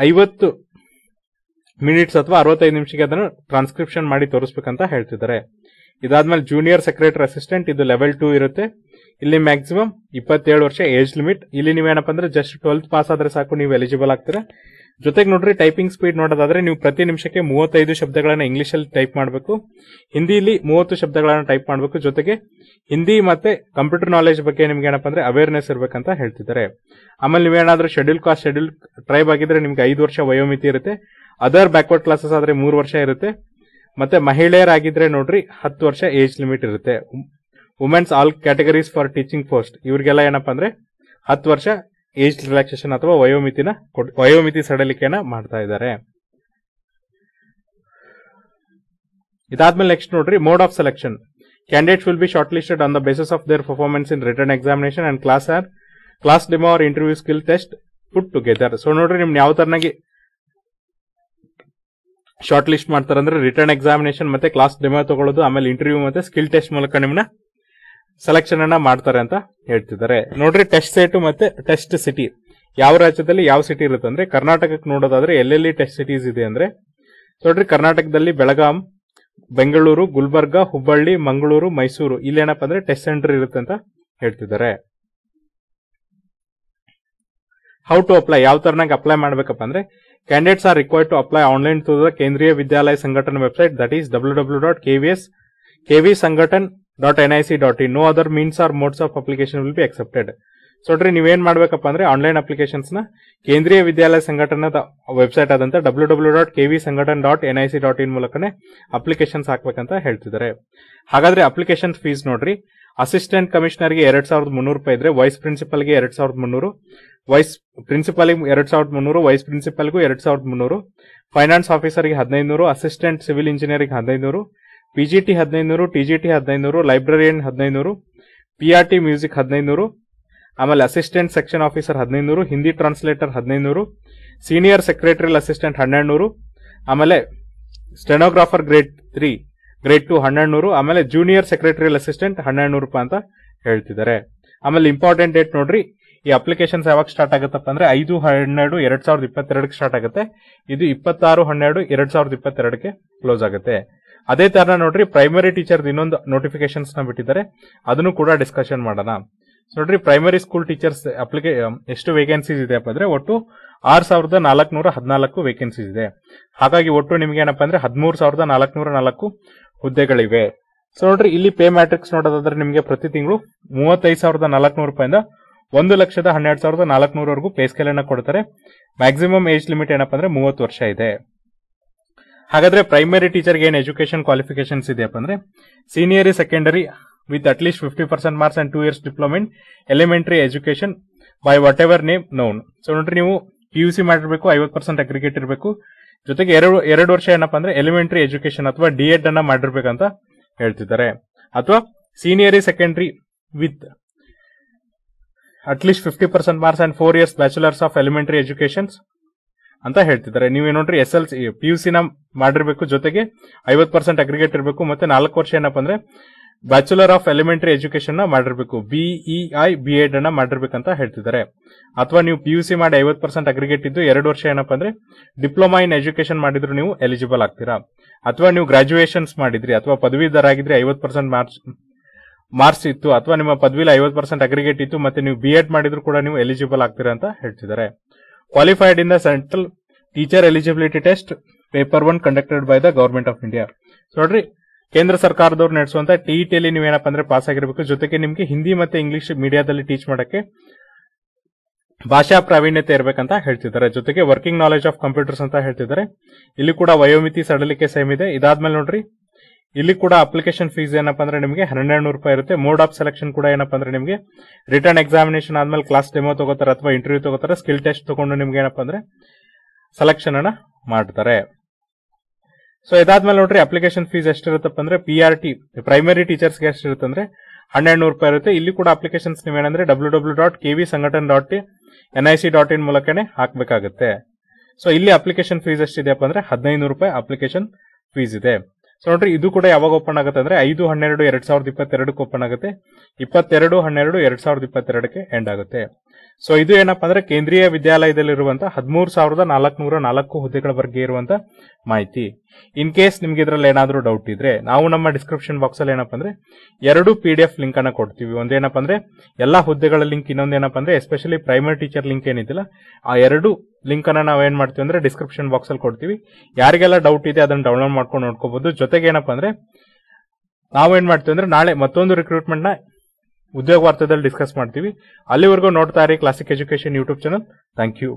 ಐವತ್ತು ಮಿನಿಟ್ಸ್ ಅಥವಾ ಅರವತ್ತೈದು ನಿಮಿಷಕ್ಕೆ ಅದನ್ನು ಟ್ರಾನ್ಸ್ಕ್ರಿಪ್ಷನ್ ಮಾಡಿ ತೋರಿಸ್ಬೇಕಂತ ಹೇಳ್ತಿದ್ದಾರೆ ಇದಾದ್ಮೇಲೆ ಜೂನಿಯರ್ ಸೆಕ್ರೆಟರಿ ಅಸಿಸ್ಟೆಂಟ್ ಇದು ಲೆವೆಲ್ ಟೂ ಇರುತ್ತೆ ಇಲ್ಲಿ ಮ್ಯಾಕ್ಸಿಮಮ್ ಇಪ್ಪತ್ತೇಳು ವರ್ಷ ಏಜ್ ಲಿಮಿಟ್ ಇಲ್ಲಿ ನೀವೇನಪ್ಪ ಅಂದ್ರೆ ಜಸ್ಟ್ ಟ್ವೆಲ್ತ್ ಪಾಸ್ ಆದ್ರೆ ಸಾಕು ನೀವು ಎಲಿಜಿಬಲ್ ಆಗ್ತಾರೆ ಜೊತೆಗೆ ನೋಡ್ರಿ ಟೈಪಿಂಗ್ ಸ್ಪೀಡ್ ನೋಡೋದಾದ್ರೆ ನೀವು ಪ್ರತಿ ನಿಮಿಷಕ್ಕೆ ಮೂವತ್ತೈದು ಶಬ್ದಗಳನ್ನ ಇಂಗ್ಲಿಷ್ ಅಲ್ಲಿ ಟೈಪ್ ಮಾಡಬೇಕು ಹಿಂದಿಲಿ ಮೂವತ್ತು ಶಬ್ದಗಳನ್ನ ಟೈಪ್ ಮಾಡಬೇಕು ಜೊತೆಗೆ ಹಿಂದಿ ಮತ್ತೆ ಕಂಪ್ಯೂಟರ್ ನಾಲೆಜ್ ಬಗ್ಗೆ ನಿಮ್ಗೆ ಏನಪ್ಪ ಅಂದ್ರೆ ಅವೇರ್ನೆಸ್ ಇರಬೇಕಂತ ಹೇಳ್ತಿದ್ದಾರೆ ಆಮೇಲೆ ನೀವೇನಾದ್ರೂ ಶೆಡ್ಯೂಲ್ ಕಾಸ್ಟ್ ಶೆಡ್ಯೂಲ್ ಟ್ರೈಬ್ ಆಗಿದ್ರೆ ನಿಮ್ಗೆ ಐದು ವರ್ಷ ವಯೋಮಿತಿ ಇರುತ್ತೆ ಅದರ್ ಬ್ಯಾಕ್ವರ್ಡ್ ಕ್ಲಾಸಸ್ ಆದ್ರೆ ಮೂರು ವರ್ಷ ಇರುತ್ತೆ ಮತ್ತೆ ಮಹಿಳೆಯರಾಗಿದ್ರೆ ನೋಡ್ರಿ ಹತ್ತು ವರ್ಷ ಏಜ್ ಲಿಮಿಟ್ ಇರುತ್ತೆ women's all categories for teaching post ಇವರಿಗೆಲ್ಲ ಏನಪ್ಪ ಅಂದ್ರೆ ಹತ್ತು ವರ್ಷ ಏಜ್ ರಿಲ್ಯಾಕ್ಸೇಷನ್ ಅಥವಾ ವಯೋಮಿತಿನ ವಯೋಮಿತಿ ಸಡಲಿಕೆಯನ್ನ ಮಾಡ್ತಾ ಇದ್ದಾರೆ ಇದಾದ್ಮೇಲೆ ನೆಕ್ಸ್ಟ್ ನೋಡ್ರಿ mode of selection candidates will be short listed on the basis of their performance in written examination and class or class demo or interview skill test put together so ನೋಡ್ರಿ ನಿಮ್ ಯಾವ ತರನಾಗಿ ಶಾರ್ಟ್ ಲಿಸ್ಟ್ ಮಾಡ್ತಾರೆ ಅಂದ್ರೆ written examination ಮತ್ತೆ class demo ತಗೊಳ್ಳೋದು ಆಮೇಲೆ interview ಮತ್ತೆ ಸ್ಕಿಲ್ ಟೆಸ್ಟ್ ಮೂಲಕ ನಿಮ್ನ ಸೆಲೆಕ್ಷನ್ ಅನ್ನ ಮಾಡ್ತಾರೆ ಅಂತ ಹೇಳ್ತಿದ್ದಾರೆ ನೋಡ್ರಿ ಟೆಸ್ಟ್ ಸೈಟ್ ಮತ್ತೆ ಟೆಸ್ಟ್ ಸಿಟಿ ಯಾವ ರಾಜ್ಯದಲ್ಲಿ ಯಾವ ಸಿಟಿ ಇರುತ್ತೆ ಅಂದ್ರೆ ಕರ್ನಾಟಕಕ್ಕೆ ನೋಡೋದಾದ್ರೆ ಎಲ್ಲೆಲ್ಲಿ ಟೆಸ್ಟ್ ಸಿಟೀಸ್ ಇದೆ ಅಂದ್ರೆ ನೋಡ್ರಿ ಕರ್ನಾಟಕದಲ್ಲಿ ಬೆಳಗಾಂ ಬೆಂಗಳೂರು ಗುಲ್ಬರ್ಗ ಹುಬ್ಬಳ್ಳಿ ಮಂಗಳೂರು ಮೈಸೂರು ಇಲ್ಲಿ ಏನಪ್ಪ ಅಂದ್ರೆ ಟೆಸ್ಟ್ ಸೆಂಟರ್ ಇರುತ್ತೆ ಅಂತ ಹೇಳ್ತಿದ್ದಾರೆ ಹೌ ಟು ಅಪ್ಲೈ ಯಾವ ತರನಾಗಿ ಅಪ್ಲೈ ಮಾಡ್ಬೇಕಪ್ಪ ಅಂದ್ರೆ candidates are required to apply online through the Kendriya Vidyalaya Sangathan website that is W W dot KVS KV Sangathan dot .nic.in no other means means or modes of application be accepted so ನೋಡ್ರಿ ನೀವೇನ್ ಮಾಡ್ಬೇಕಪ್ಪ ಅಂದ್ರೆ online applications ನ ಕೇಂದ್ರೀಯ ವಿದ್ಯಾಲಯ ಸಂಘಟನದ website ಆದಂತ W W dot KV Sangathan dot N I C dot in ಮೂಲಕನೇ applications ಹಾಕ್ಬೇಕಂತ ಹೇಳ್ತಿದ್ದಾರೆ ಹಾಗಾದ್ರೆ ಅಪ್ಲಿಕೇಶನ್ ಫೀಸ್ ನೋಡ್ರಿ ಅಸಿಸ್ಟೆಂಟ್ ಕಮಿಷನರ್ಗೆ ಎರಡ್ ಸಾವಿರದ ಮುನ್ನೂರು ರೂಪಾಯಿ ಇದ್ರೆ ವೈಸ್ ಪ್ರಿನ್ಸಿಪಲ್ಗೆ ಎರಡ್ ಸಾವಿರದ ಮುನ್ನೂರು ವೈಸ್ ಪ್ರಿನ್ಸಿಪಲ್ಗೆ ಎರಡ್ ಸಾವಿರದ ಮುನ್ನೂರು ವೈಸ್ ಪ್ರಿನ್ಸಿಪಲ್ಗೂ ಎರಡ್ ಸಾವಿರದ ಮುನ್ನೂರು ಫೈನಾನ್ಸ್ ಆಫೀಸರ್ಗೆ ಹದಿನೈದು ಅಸಿಸ್ಟೆಂಟ್ ಸಿವಿಲ್ ಇಂಜಿನಿಯರಿಗೆ ಹದಿನೈದು ಪಿಜಿಟಿ ಹದಿನೈದುನೂರು ಟಿ ಜಿ ಟಿ ಹದಿನೈದುನೂರು ಲೈಬ್ರರಿಯನ್ ಹದಿನೈದು ಪಿ ಆರ್ ಟಿ ಮ್ಯೂಸಿಕ್ ಹದಿನೈದು ಆಮೇಲೆ ಅಸಿಸ್ಟೆಂಟ್ ಸೆಕ್ಷನ್ ಆಫೀಸರ್ ಹದಿನೈದು ಹಿಂದಿ ಟ್ರಾನ್ಸ್ಲೇಟರ್ ಹದಿನೈದು ಸೀನಿಯರ್ ಸೆಕ್ರೆಟರಿಯಲ್ ಅಸಿಸ್ಟೆಂಟ್ ಹನ್ನೆರಡು ಆಮೇಲೆ stenographer grade three grade two ಹನ್ನೆರಡು ಆಮೇಲೆ ಜೂನಿಯರ್ ಸೆಕ್ರೆಟರಿಯಲ್ ಅಸಿಸ್ಟೆಂಟ್ ಹನ್ನೆರಡು ನೂರು ರೂಪಾಯಿ ಅಂತ ಹೇಳ್ತಿದ್ದಾರೆ ಆಮೇಲೆ ಇಂಪಾರ್ಟೆಂಟ್ ಡೇಟ್ ನೋಡ್ರಿ ಈ ಅಪ್ಲಿಕೇಶನ್ಸ್ ಯಾವಾಗ ಸ್ಟಾರ್ಟ್ ಆಗುತ್ತಪ್ಪ ಅಂದ್ರೆ ಐದು ಹನ್ನೆರಡು ಎರಡ್ ಸಾವಿರದ ಇಪ್ಪತ್ತೆರಡಕ್ಕೆ ಸ್ಟಾರ್ಟ್ ಆಗುತ್ತೆ ಇದು ಇಪ್ಪತ್ತಾರು ಹನ್ನೆರಡು ಎರಡ್ ಸಾವಿರದ ಇಪ್ಪತ್ತೆರಡಕ್ಕೆ ಕ್ಲೋಸ್ ಆಗುತ್ತೆ ಅದೇ ತರ ನೋಡ್ರಿ ಪ್ರೈಮರಿ ಟೀಚರ್ ಇನ್ನೊಂದು ನೋಟಿಫಿಕೇಶನ್ಸ್ ನ ಬಿಟ್ಟಿದ್ದಾರೆ ಅದನ್ನು ಕೂಡ ಡಿಸ್ಕಷನ್ ಮಾಡೋಣ ನೋಡ್ರಿ ಪ್ರೈಮರಿ ಸ್ಕೂಲ್ ಟೀಚರ್ಸ್ ಅಪ್ಲಿಕೇ ಎಷ್ಟು ವೇಕೆನ್ಸೀಸ್ ಇದೆ ಅಂದ್ರೆ ಒಟ್ಟು ಆರ್ ಸಾವಿರದ ನಾಲ್ಕನೂರ ಹದಿನಾಲ್ಕು ವೇಕೆನ್ಸೀಸ್ ಇದೆ ಹಾಗಾಗಿ ಒಟ್ಟು ನಿಮ್ಗೆ ಏನಪ್ಪಾ ಅಂದ್ರೆ ಹದಿಮೂರು ಸಾವಿರದ ನಾಲ್ಕುನೂರ ನಾಲ್ಕು ಹುದ್ದೆಗಳಿವೆ ಸೊ ನೋಡ್ರಿ ಇಲ್ಲಿ ಪೇ ಮ್ಯಾಟ್ರಿಕ್ಸ್ ನೋಡೋದಾದ್ರೆ ನಿಮಗೆ ಪ್ರತಿ ತಿಂಗಳು ಮೂವತ್ತೈದು ಸಾವಿರದ ನಾಲ್ಕುನೂರು ರೂಪಾಯಿಂದ ಒಂದು ಲಕ್ಷದ ಹನ್ನೆರಡು ಸಾವಿರದ ನಾಲ್ಕುನೂರವರೆಗೂ ಪೇ ಸ್ಕೇಲ್ ಕೊಡ್ತಾರೆ ಮ್ಯಾಕ್ಸಿಮಮ್ ಏಜ್ ಲಿಮಿಟ್ ಏನಪ್ಪ ಅಂದ್ರೆ ಮೂವತ್ತು ವರ್ಷ ಇದೆ ಹಾಗಾದ್ರೆ ಪ್ರೈಮರಿ ಟೀಚರ್ಗೆ ಏನು ಎಜುಕೇಶನ್ ಕ್ವಾಲಿಫಿಕೇಶನ್ಸ್ ಇದೆಯಪ್ಪ ಅಂದ್ರೆ senior secondary with at least fifty percent marks and two years diploma in elementary education by whatever name known so ನೋಡ್ರಿ ನೀವು ಪಿ ಯು ಸಿ ಮಾಡಿರ್ಬೇಕು ಐವತ್ತು ಪರ್ಸೆಂಟ್ ಅಗ್ರಿಗೇಟ್ ಇರಬೇಕು ಜೊತೆಗೆ ಎರಡು ಎರಡು ವರ್ಷ ಏನಪ್ಪಾ ಅಂದ್ರೆ ಎಲಿಮೆಂಟರಿ ಎಜುಕೇಶನ್ ಅಥವಾ ಡಿ ಎಡ್ ಅನ್ನ ಮಾಡಿರ್ಬೇಕಂತ ಹೇಳ್ತಿದ್ದಾರೆ ಅಥವಾ senior secondary with at least fifty percent marks and four years bachelors of elementary educations ಅಂತ ಹೇಳ್ತಿದ್ದಾರೆ ನೀವು ನೋಡ್ರಿ S L C P U ಸಿನ ಮಾಡಿರ್ಬೇಕು ಜೊತೆಗೆ ಐವತ್ತು ಪರ್ಸೆಂಟ್ ಅಗ್ರಿಗೇಟ್ ಇರಬೇಕು ಮತ್ತೆ ನಾಲ್ಕು ವರ್ಷ ಏನಪ್ಪ ಅಂದ್ರೆ ಬ್ಯಾಚುಲರ್ ಆಫ್ ಎಲಿಮೆಂಟರಿ ಎಜುಕೇಶನ್ ನ ಮಾಡಿರ್ಬೇಕು ಐ ಬಿ ಎಡ್ ಅನ್ನ ಅಂತ ಹೇಳ್ತಿದ್ದಾರೆ ಅಥವಾ ನೀವು ಪಿ ಯು ಸಿ ಮಾಡಿ ಐವತ್ ಪರ್ಸೆಂಟ್ ಅಗ್ರಿಗೇಟ್ ಇದ್ದು ಎರಡು ವರ್ಷ ಏನಪ್ಪ ಅಂದ್ರೆ ಡಿಪ್ಲೊಮಾ ಇನ್ ಎಜುಕೇಶನ್ ಮಾಡಿದ್ರು ನೀವು ಎಲಿಜಿಬಲ್ ಆಗ್ತೀರಾ ಅಥವಾ ನೀವು ಗ್ರಾಜುಯೇಷನ್ಸ್ ಮಾಡಿದ್ರಿ ಅಥವಾ ಆಗಿದ್ರೆ ಐವತ್ತು ಪರ್ಸೆಂಟ್ ಮಾರ್ಕ್ಸ್ ಮಾರ್ಕ್ಸ್ ಇತ್ತು ಅಥವಾ ನಿಮ್ಮ ಪದವಿಲಿ ಐವತ್ ಪರ್ಸೆಂಟ್ ಅಗ್ರಿಗೇಟ್ ಇತ್ತು ಮತ್ತೆ ನೀವು ಬಿ ಎಡ್ ಮಾಡಿದ್ರು ಕೂಡ ನೀವು ಎಲಿಜಿಬಲ್ ಆಗ್ತೀರಾ ಅಂತ ಹೇಳ್ತಿದ್ದಾರೆ qualified in the Central Teacher Eligibility Test paper one conducted by the government of India sarkar ನೋಡ್ರಿ ಕೇಂದ್ರ ಸರ್ಕಾರದವ್ರು ನಡೆಸುವಂತ nivu enappa ನೀವೇನಪ್ಪ ಅಂದ್ರೆ ಪಾಸ್ ಆಗಿರ್ಬೇಕು ಜೊತೆಗೆ ನಿಮ್ಗೆ ಹಿಂದಿ ಮತ್ತು ಇಂಗ್ಲಿಷ್ ಮೀಡಿಯಾದಲ್ಲಿ ಟೀಚ್ ಮಾಡಕ್ಕೆ ಭಾಷಾ ಪ್ರಾವೀಣ್ಯತೆ ಇರಬೇಕಂತ ಹೇಳ್ತಿದ್ದಾರೆ ಜೊತೆಗೆ ವರ್ಕಿಂಗ್ ನಾಲೆಜ್ ಆಫ್ ಕಂಪ್ಯೂಟರ್ಸ್ ಅಂತ ಹೇಳ್ತಿದ್ದಾರೆ ಇಲ್ಲಿ ಕೂಡ ವಯೋಮಿತಿ ಸಡಲಿಕೆ ಸೇಮ್ ಇದೆ ಇದಾದ್ಮೇಲೆ ನೋಡ್ರಿ ಇಲ್ಲಿ ಕೂಡ ಅಪ್ಲಿಕೇಶನ್ ಫೀಸ್ ಏನಪ್ಪ ಅಂದ್ರೆ ನಿಮಗೆ ಹನ್ನೆರಡು ನೂರು ರೂಪಾಯಿ ಇರುತ್ತೆ ಮೋಡ್ ಆಫ್ ಸೆಲೆಕ್ಷನ್ ಕೂಡ ಏನಪ್ಪ ಅಂದ್ರೆ ನಿಮಗೆ ರಿಟರ್ನ್ ಎಕ್ಸಾಮಿನೇಷನ್ ಆದ್ಮೇಲೆ ಕ್ಲಾಸ್ ಡೆಮೋ ತಗೋತಾರೆ ಅಥವಾ ಇಂಟರ್ವ್ಯೂ ತಗೋತಾರೆ ಸ್ಕಿಲ್ ಟೆಸ್ಟ್ ತಗೊಂಡು ನಿಮ್ಗೆ ಏನಪ್ಪ ಅಂದ್ರೆ ಸೆಲೆಕ್ಷನ್ ಅನ್ನ ಮಾಡ್ತಾರೆ ಸೊ ಇದಾದ್ಮೇಲೆ ನೋಡ್ರಿ ಅಪ್ಲಿಕೇಶನ್ ಫೀಸ್ ಎಷ್ಟಿರುತ್ತಪ್ಪ ಅಂದ್ರೆ ಪಿ ಆರ್ ಟಿ ಪ್ರೈಮರಿ ಟೀಚರ್ಸ್ಗೆ ಎಷ್ಟಿರುತ್ತೆ ಅಂದ್ರೆ ಹನ್ನೆರಡು ನೂರು ರೂಪಾಯಿ ಇರುತ್ತೆ ಇಲ್ಲಿ ಕೂಡ ಅಪ್ಲಿಕೇಶನ್ಸ್ ನೀವೇನಂದ್ರೆ W W dot K V Sangathan dot N I C dot in ಮೂಲಕನೇ ಹಾಕಬೇಕಾಗುತ್ತೆ ಸೊ ಇಲ್ಲಿ ಅಪ್ಲಿಕೇಶನ್ ಫೀಸ್ ಎಷ್ಟಿದೆಯಪ್ಪ ಅಂದ್ರೆ ಹದಿನೈದು ರೂಪಾಯಿ ಅಪ್ಲಿಕೇಶನ್ ಫೀಸ್ ಇದೆ ಸೊ ನೋಡ್ರಿ ಇದು ಕೂಡ ಯಾವಾಗ ಓಪನ್ ಆಗುತ್ತೆ ಅಂದ್ರೆ ಐದು ಹನ್ನೆರಡು ಎರಡ್ ಸಾವಿರದ ಇಪ್ಪತ್ತೆರಡಕ್ಕೆ ಓಪನ್ ಆಗುತ್ತೆ ಇಪ್ಪತ್ತೆರಡು ಹನ್ನೆರಡು ಎರಡ್ ಸಾವಿರದ ಇಪ್ಪತ್ತೆರಡಕ್ಕೆ ಎಂಡ್ ಆಗುತ್ತೆ ಸೊ ಇದು ಏನಪ್ಪಾ ಅಂದ್ರೆ ಕೇಂದ್ರೀಯ ವಿದ್ಯಾಲಯದಲ್ಲಿರುವಂತಹ ಹದಿಮೂರು ಸಾವಿರದ ನಾಲ್ಕುನೂರ ನಾಲ್ಕು ಹುದ್ದೆಗಳ ಬಗ್ಗೆ ಇರುವಂತಹ ಮಾಹಿತಿ ಇನ್ ಕೇಸ್ ನಿಮ್ಗೆ ಇದ್ರಲ್ಲಿ ಏನಾದರೂ ಡೌಟ್ ಇದ್ರೆ ನಾವು ನಮ್ಮ ಡಿಸ್ಕ್ರಿಪ್ಷನ್ ಬಾಕ್ಸ್ ಅಲ್ಲಿ ಏನಪ್ಪಾ ಅಂದ್ರೆ ಎರಡು ಪಿ ಡಿ ಎಫ್ ಲಿಂಕ್ ಅನ್ನ ಕೊಡ್ತೀವಿ ಒಂದೇನಪ್ಪ ಅಂದ್ರೆ ಎಲ್ಲಾ ಹುದ್ದೆಗಳ ಲಿಂಕ್ ಇನ್ನೊಂದೇನಪ್ಪ ಅಂದ್ರೆ ಎಸ್ಪೆಷಲಿ ಪ್ರೈಮರಿ ಟೀಚರ್ ಲಿಂಕ್ ಏನಿದಿಲ್ಲ ಆ ಎರಡು ಲಿಂಕ್ ಅನ್ನ ನಾವು ಏನ್ ಮಾಡ್ತೀವಿ ಅಂದ್ರೆ ಡಿಸ್ಕ್ರಿಪ್ಷನ್ ಬಾಕ್ಸ್ ಅಲ್ಲಿ ಕೊಡ್ತೀವಿ ಯಾರಿಗೆಲ್ಲ ಡೌಟ್ ಇದೆ ಅದನ್ನ ಡೌನ್ಲೋಡ್ ಮಾಡ್ಕೊಂಡು ನೋಡ್ಕೋಬಹುದು ಜೊತೆಗೆ ಏನಪ್ಪಾ ಅಂದ್ರೆ ನಾವೇನ್ ಮಾಡ್ತೀವಿ ಅಂದ್ರೆ ನಾಳೆ ಮತ್ತೊಂದು ರಿಕ್ರೂಟ್ಮೆಂಟ್ ನ ಉದ್ಯೋಗ ವಾರ್ತೆದಲ್ಲಿ ಡಿಸ್ಕಸ್ ಮಾಡ್ತೀವಿ ಅಲ್ಲಿವರೆಗೂ ನೋಡ್ತಾ ಇರಿ Classic education YouTube channel thank you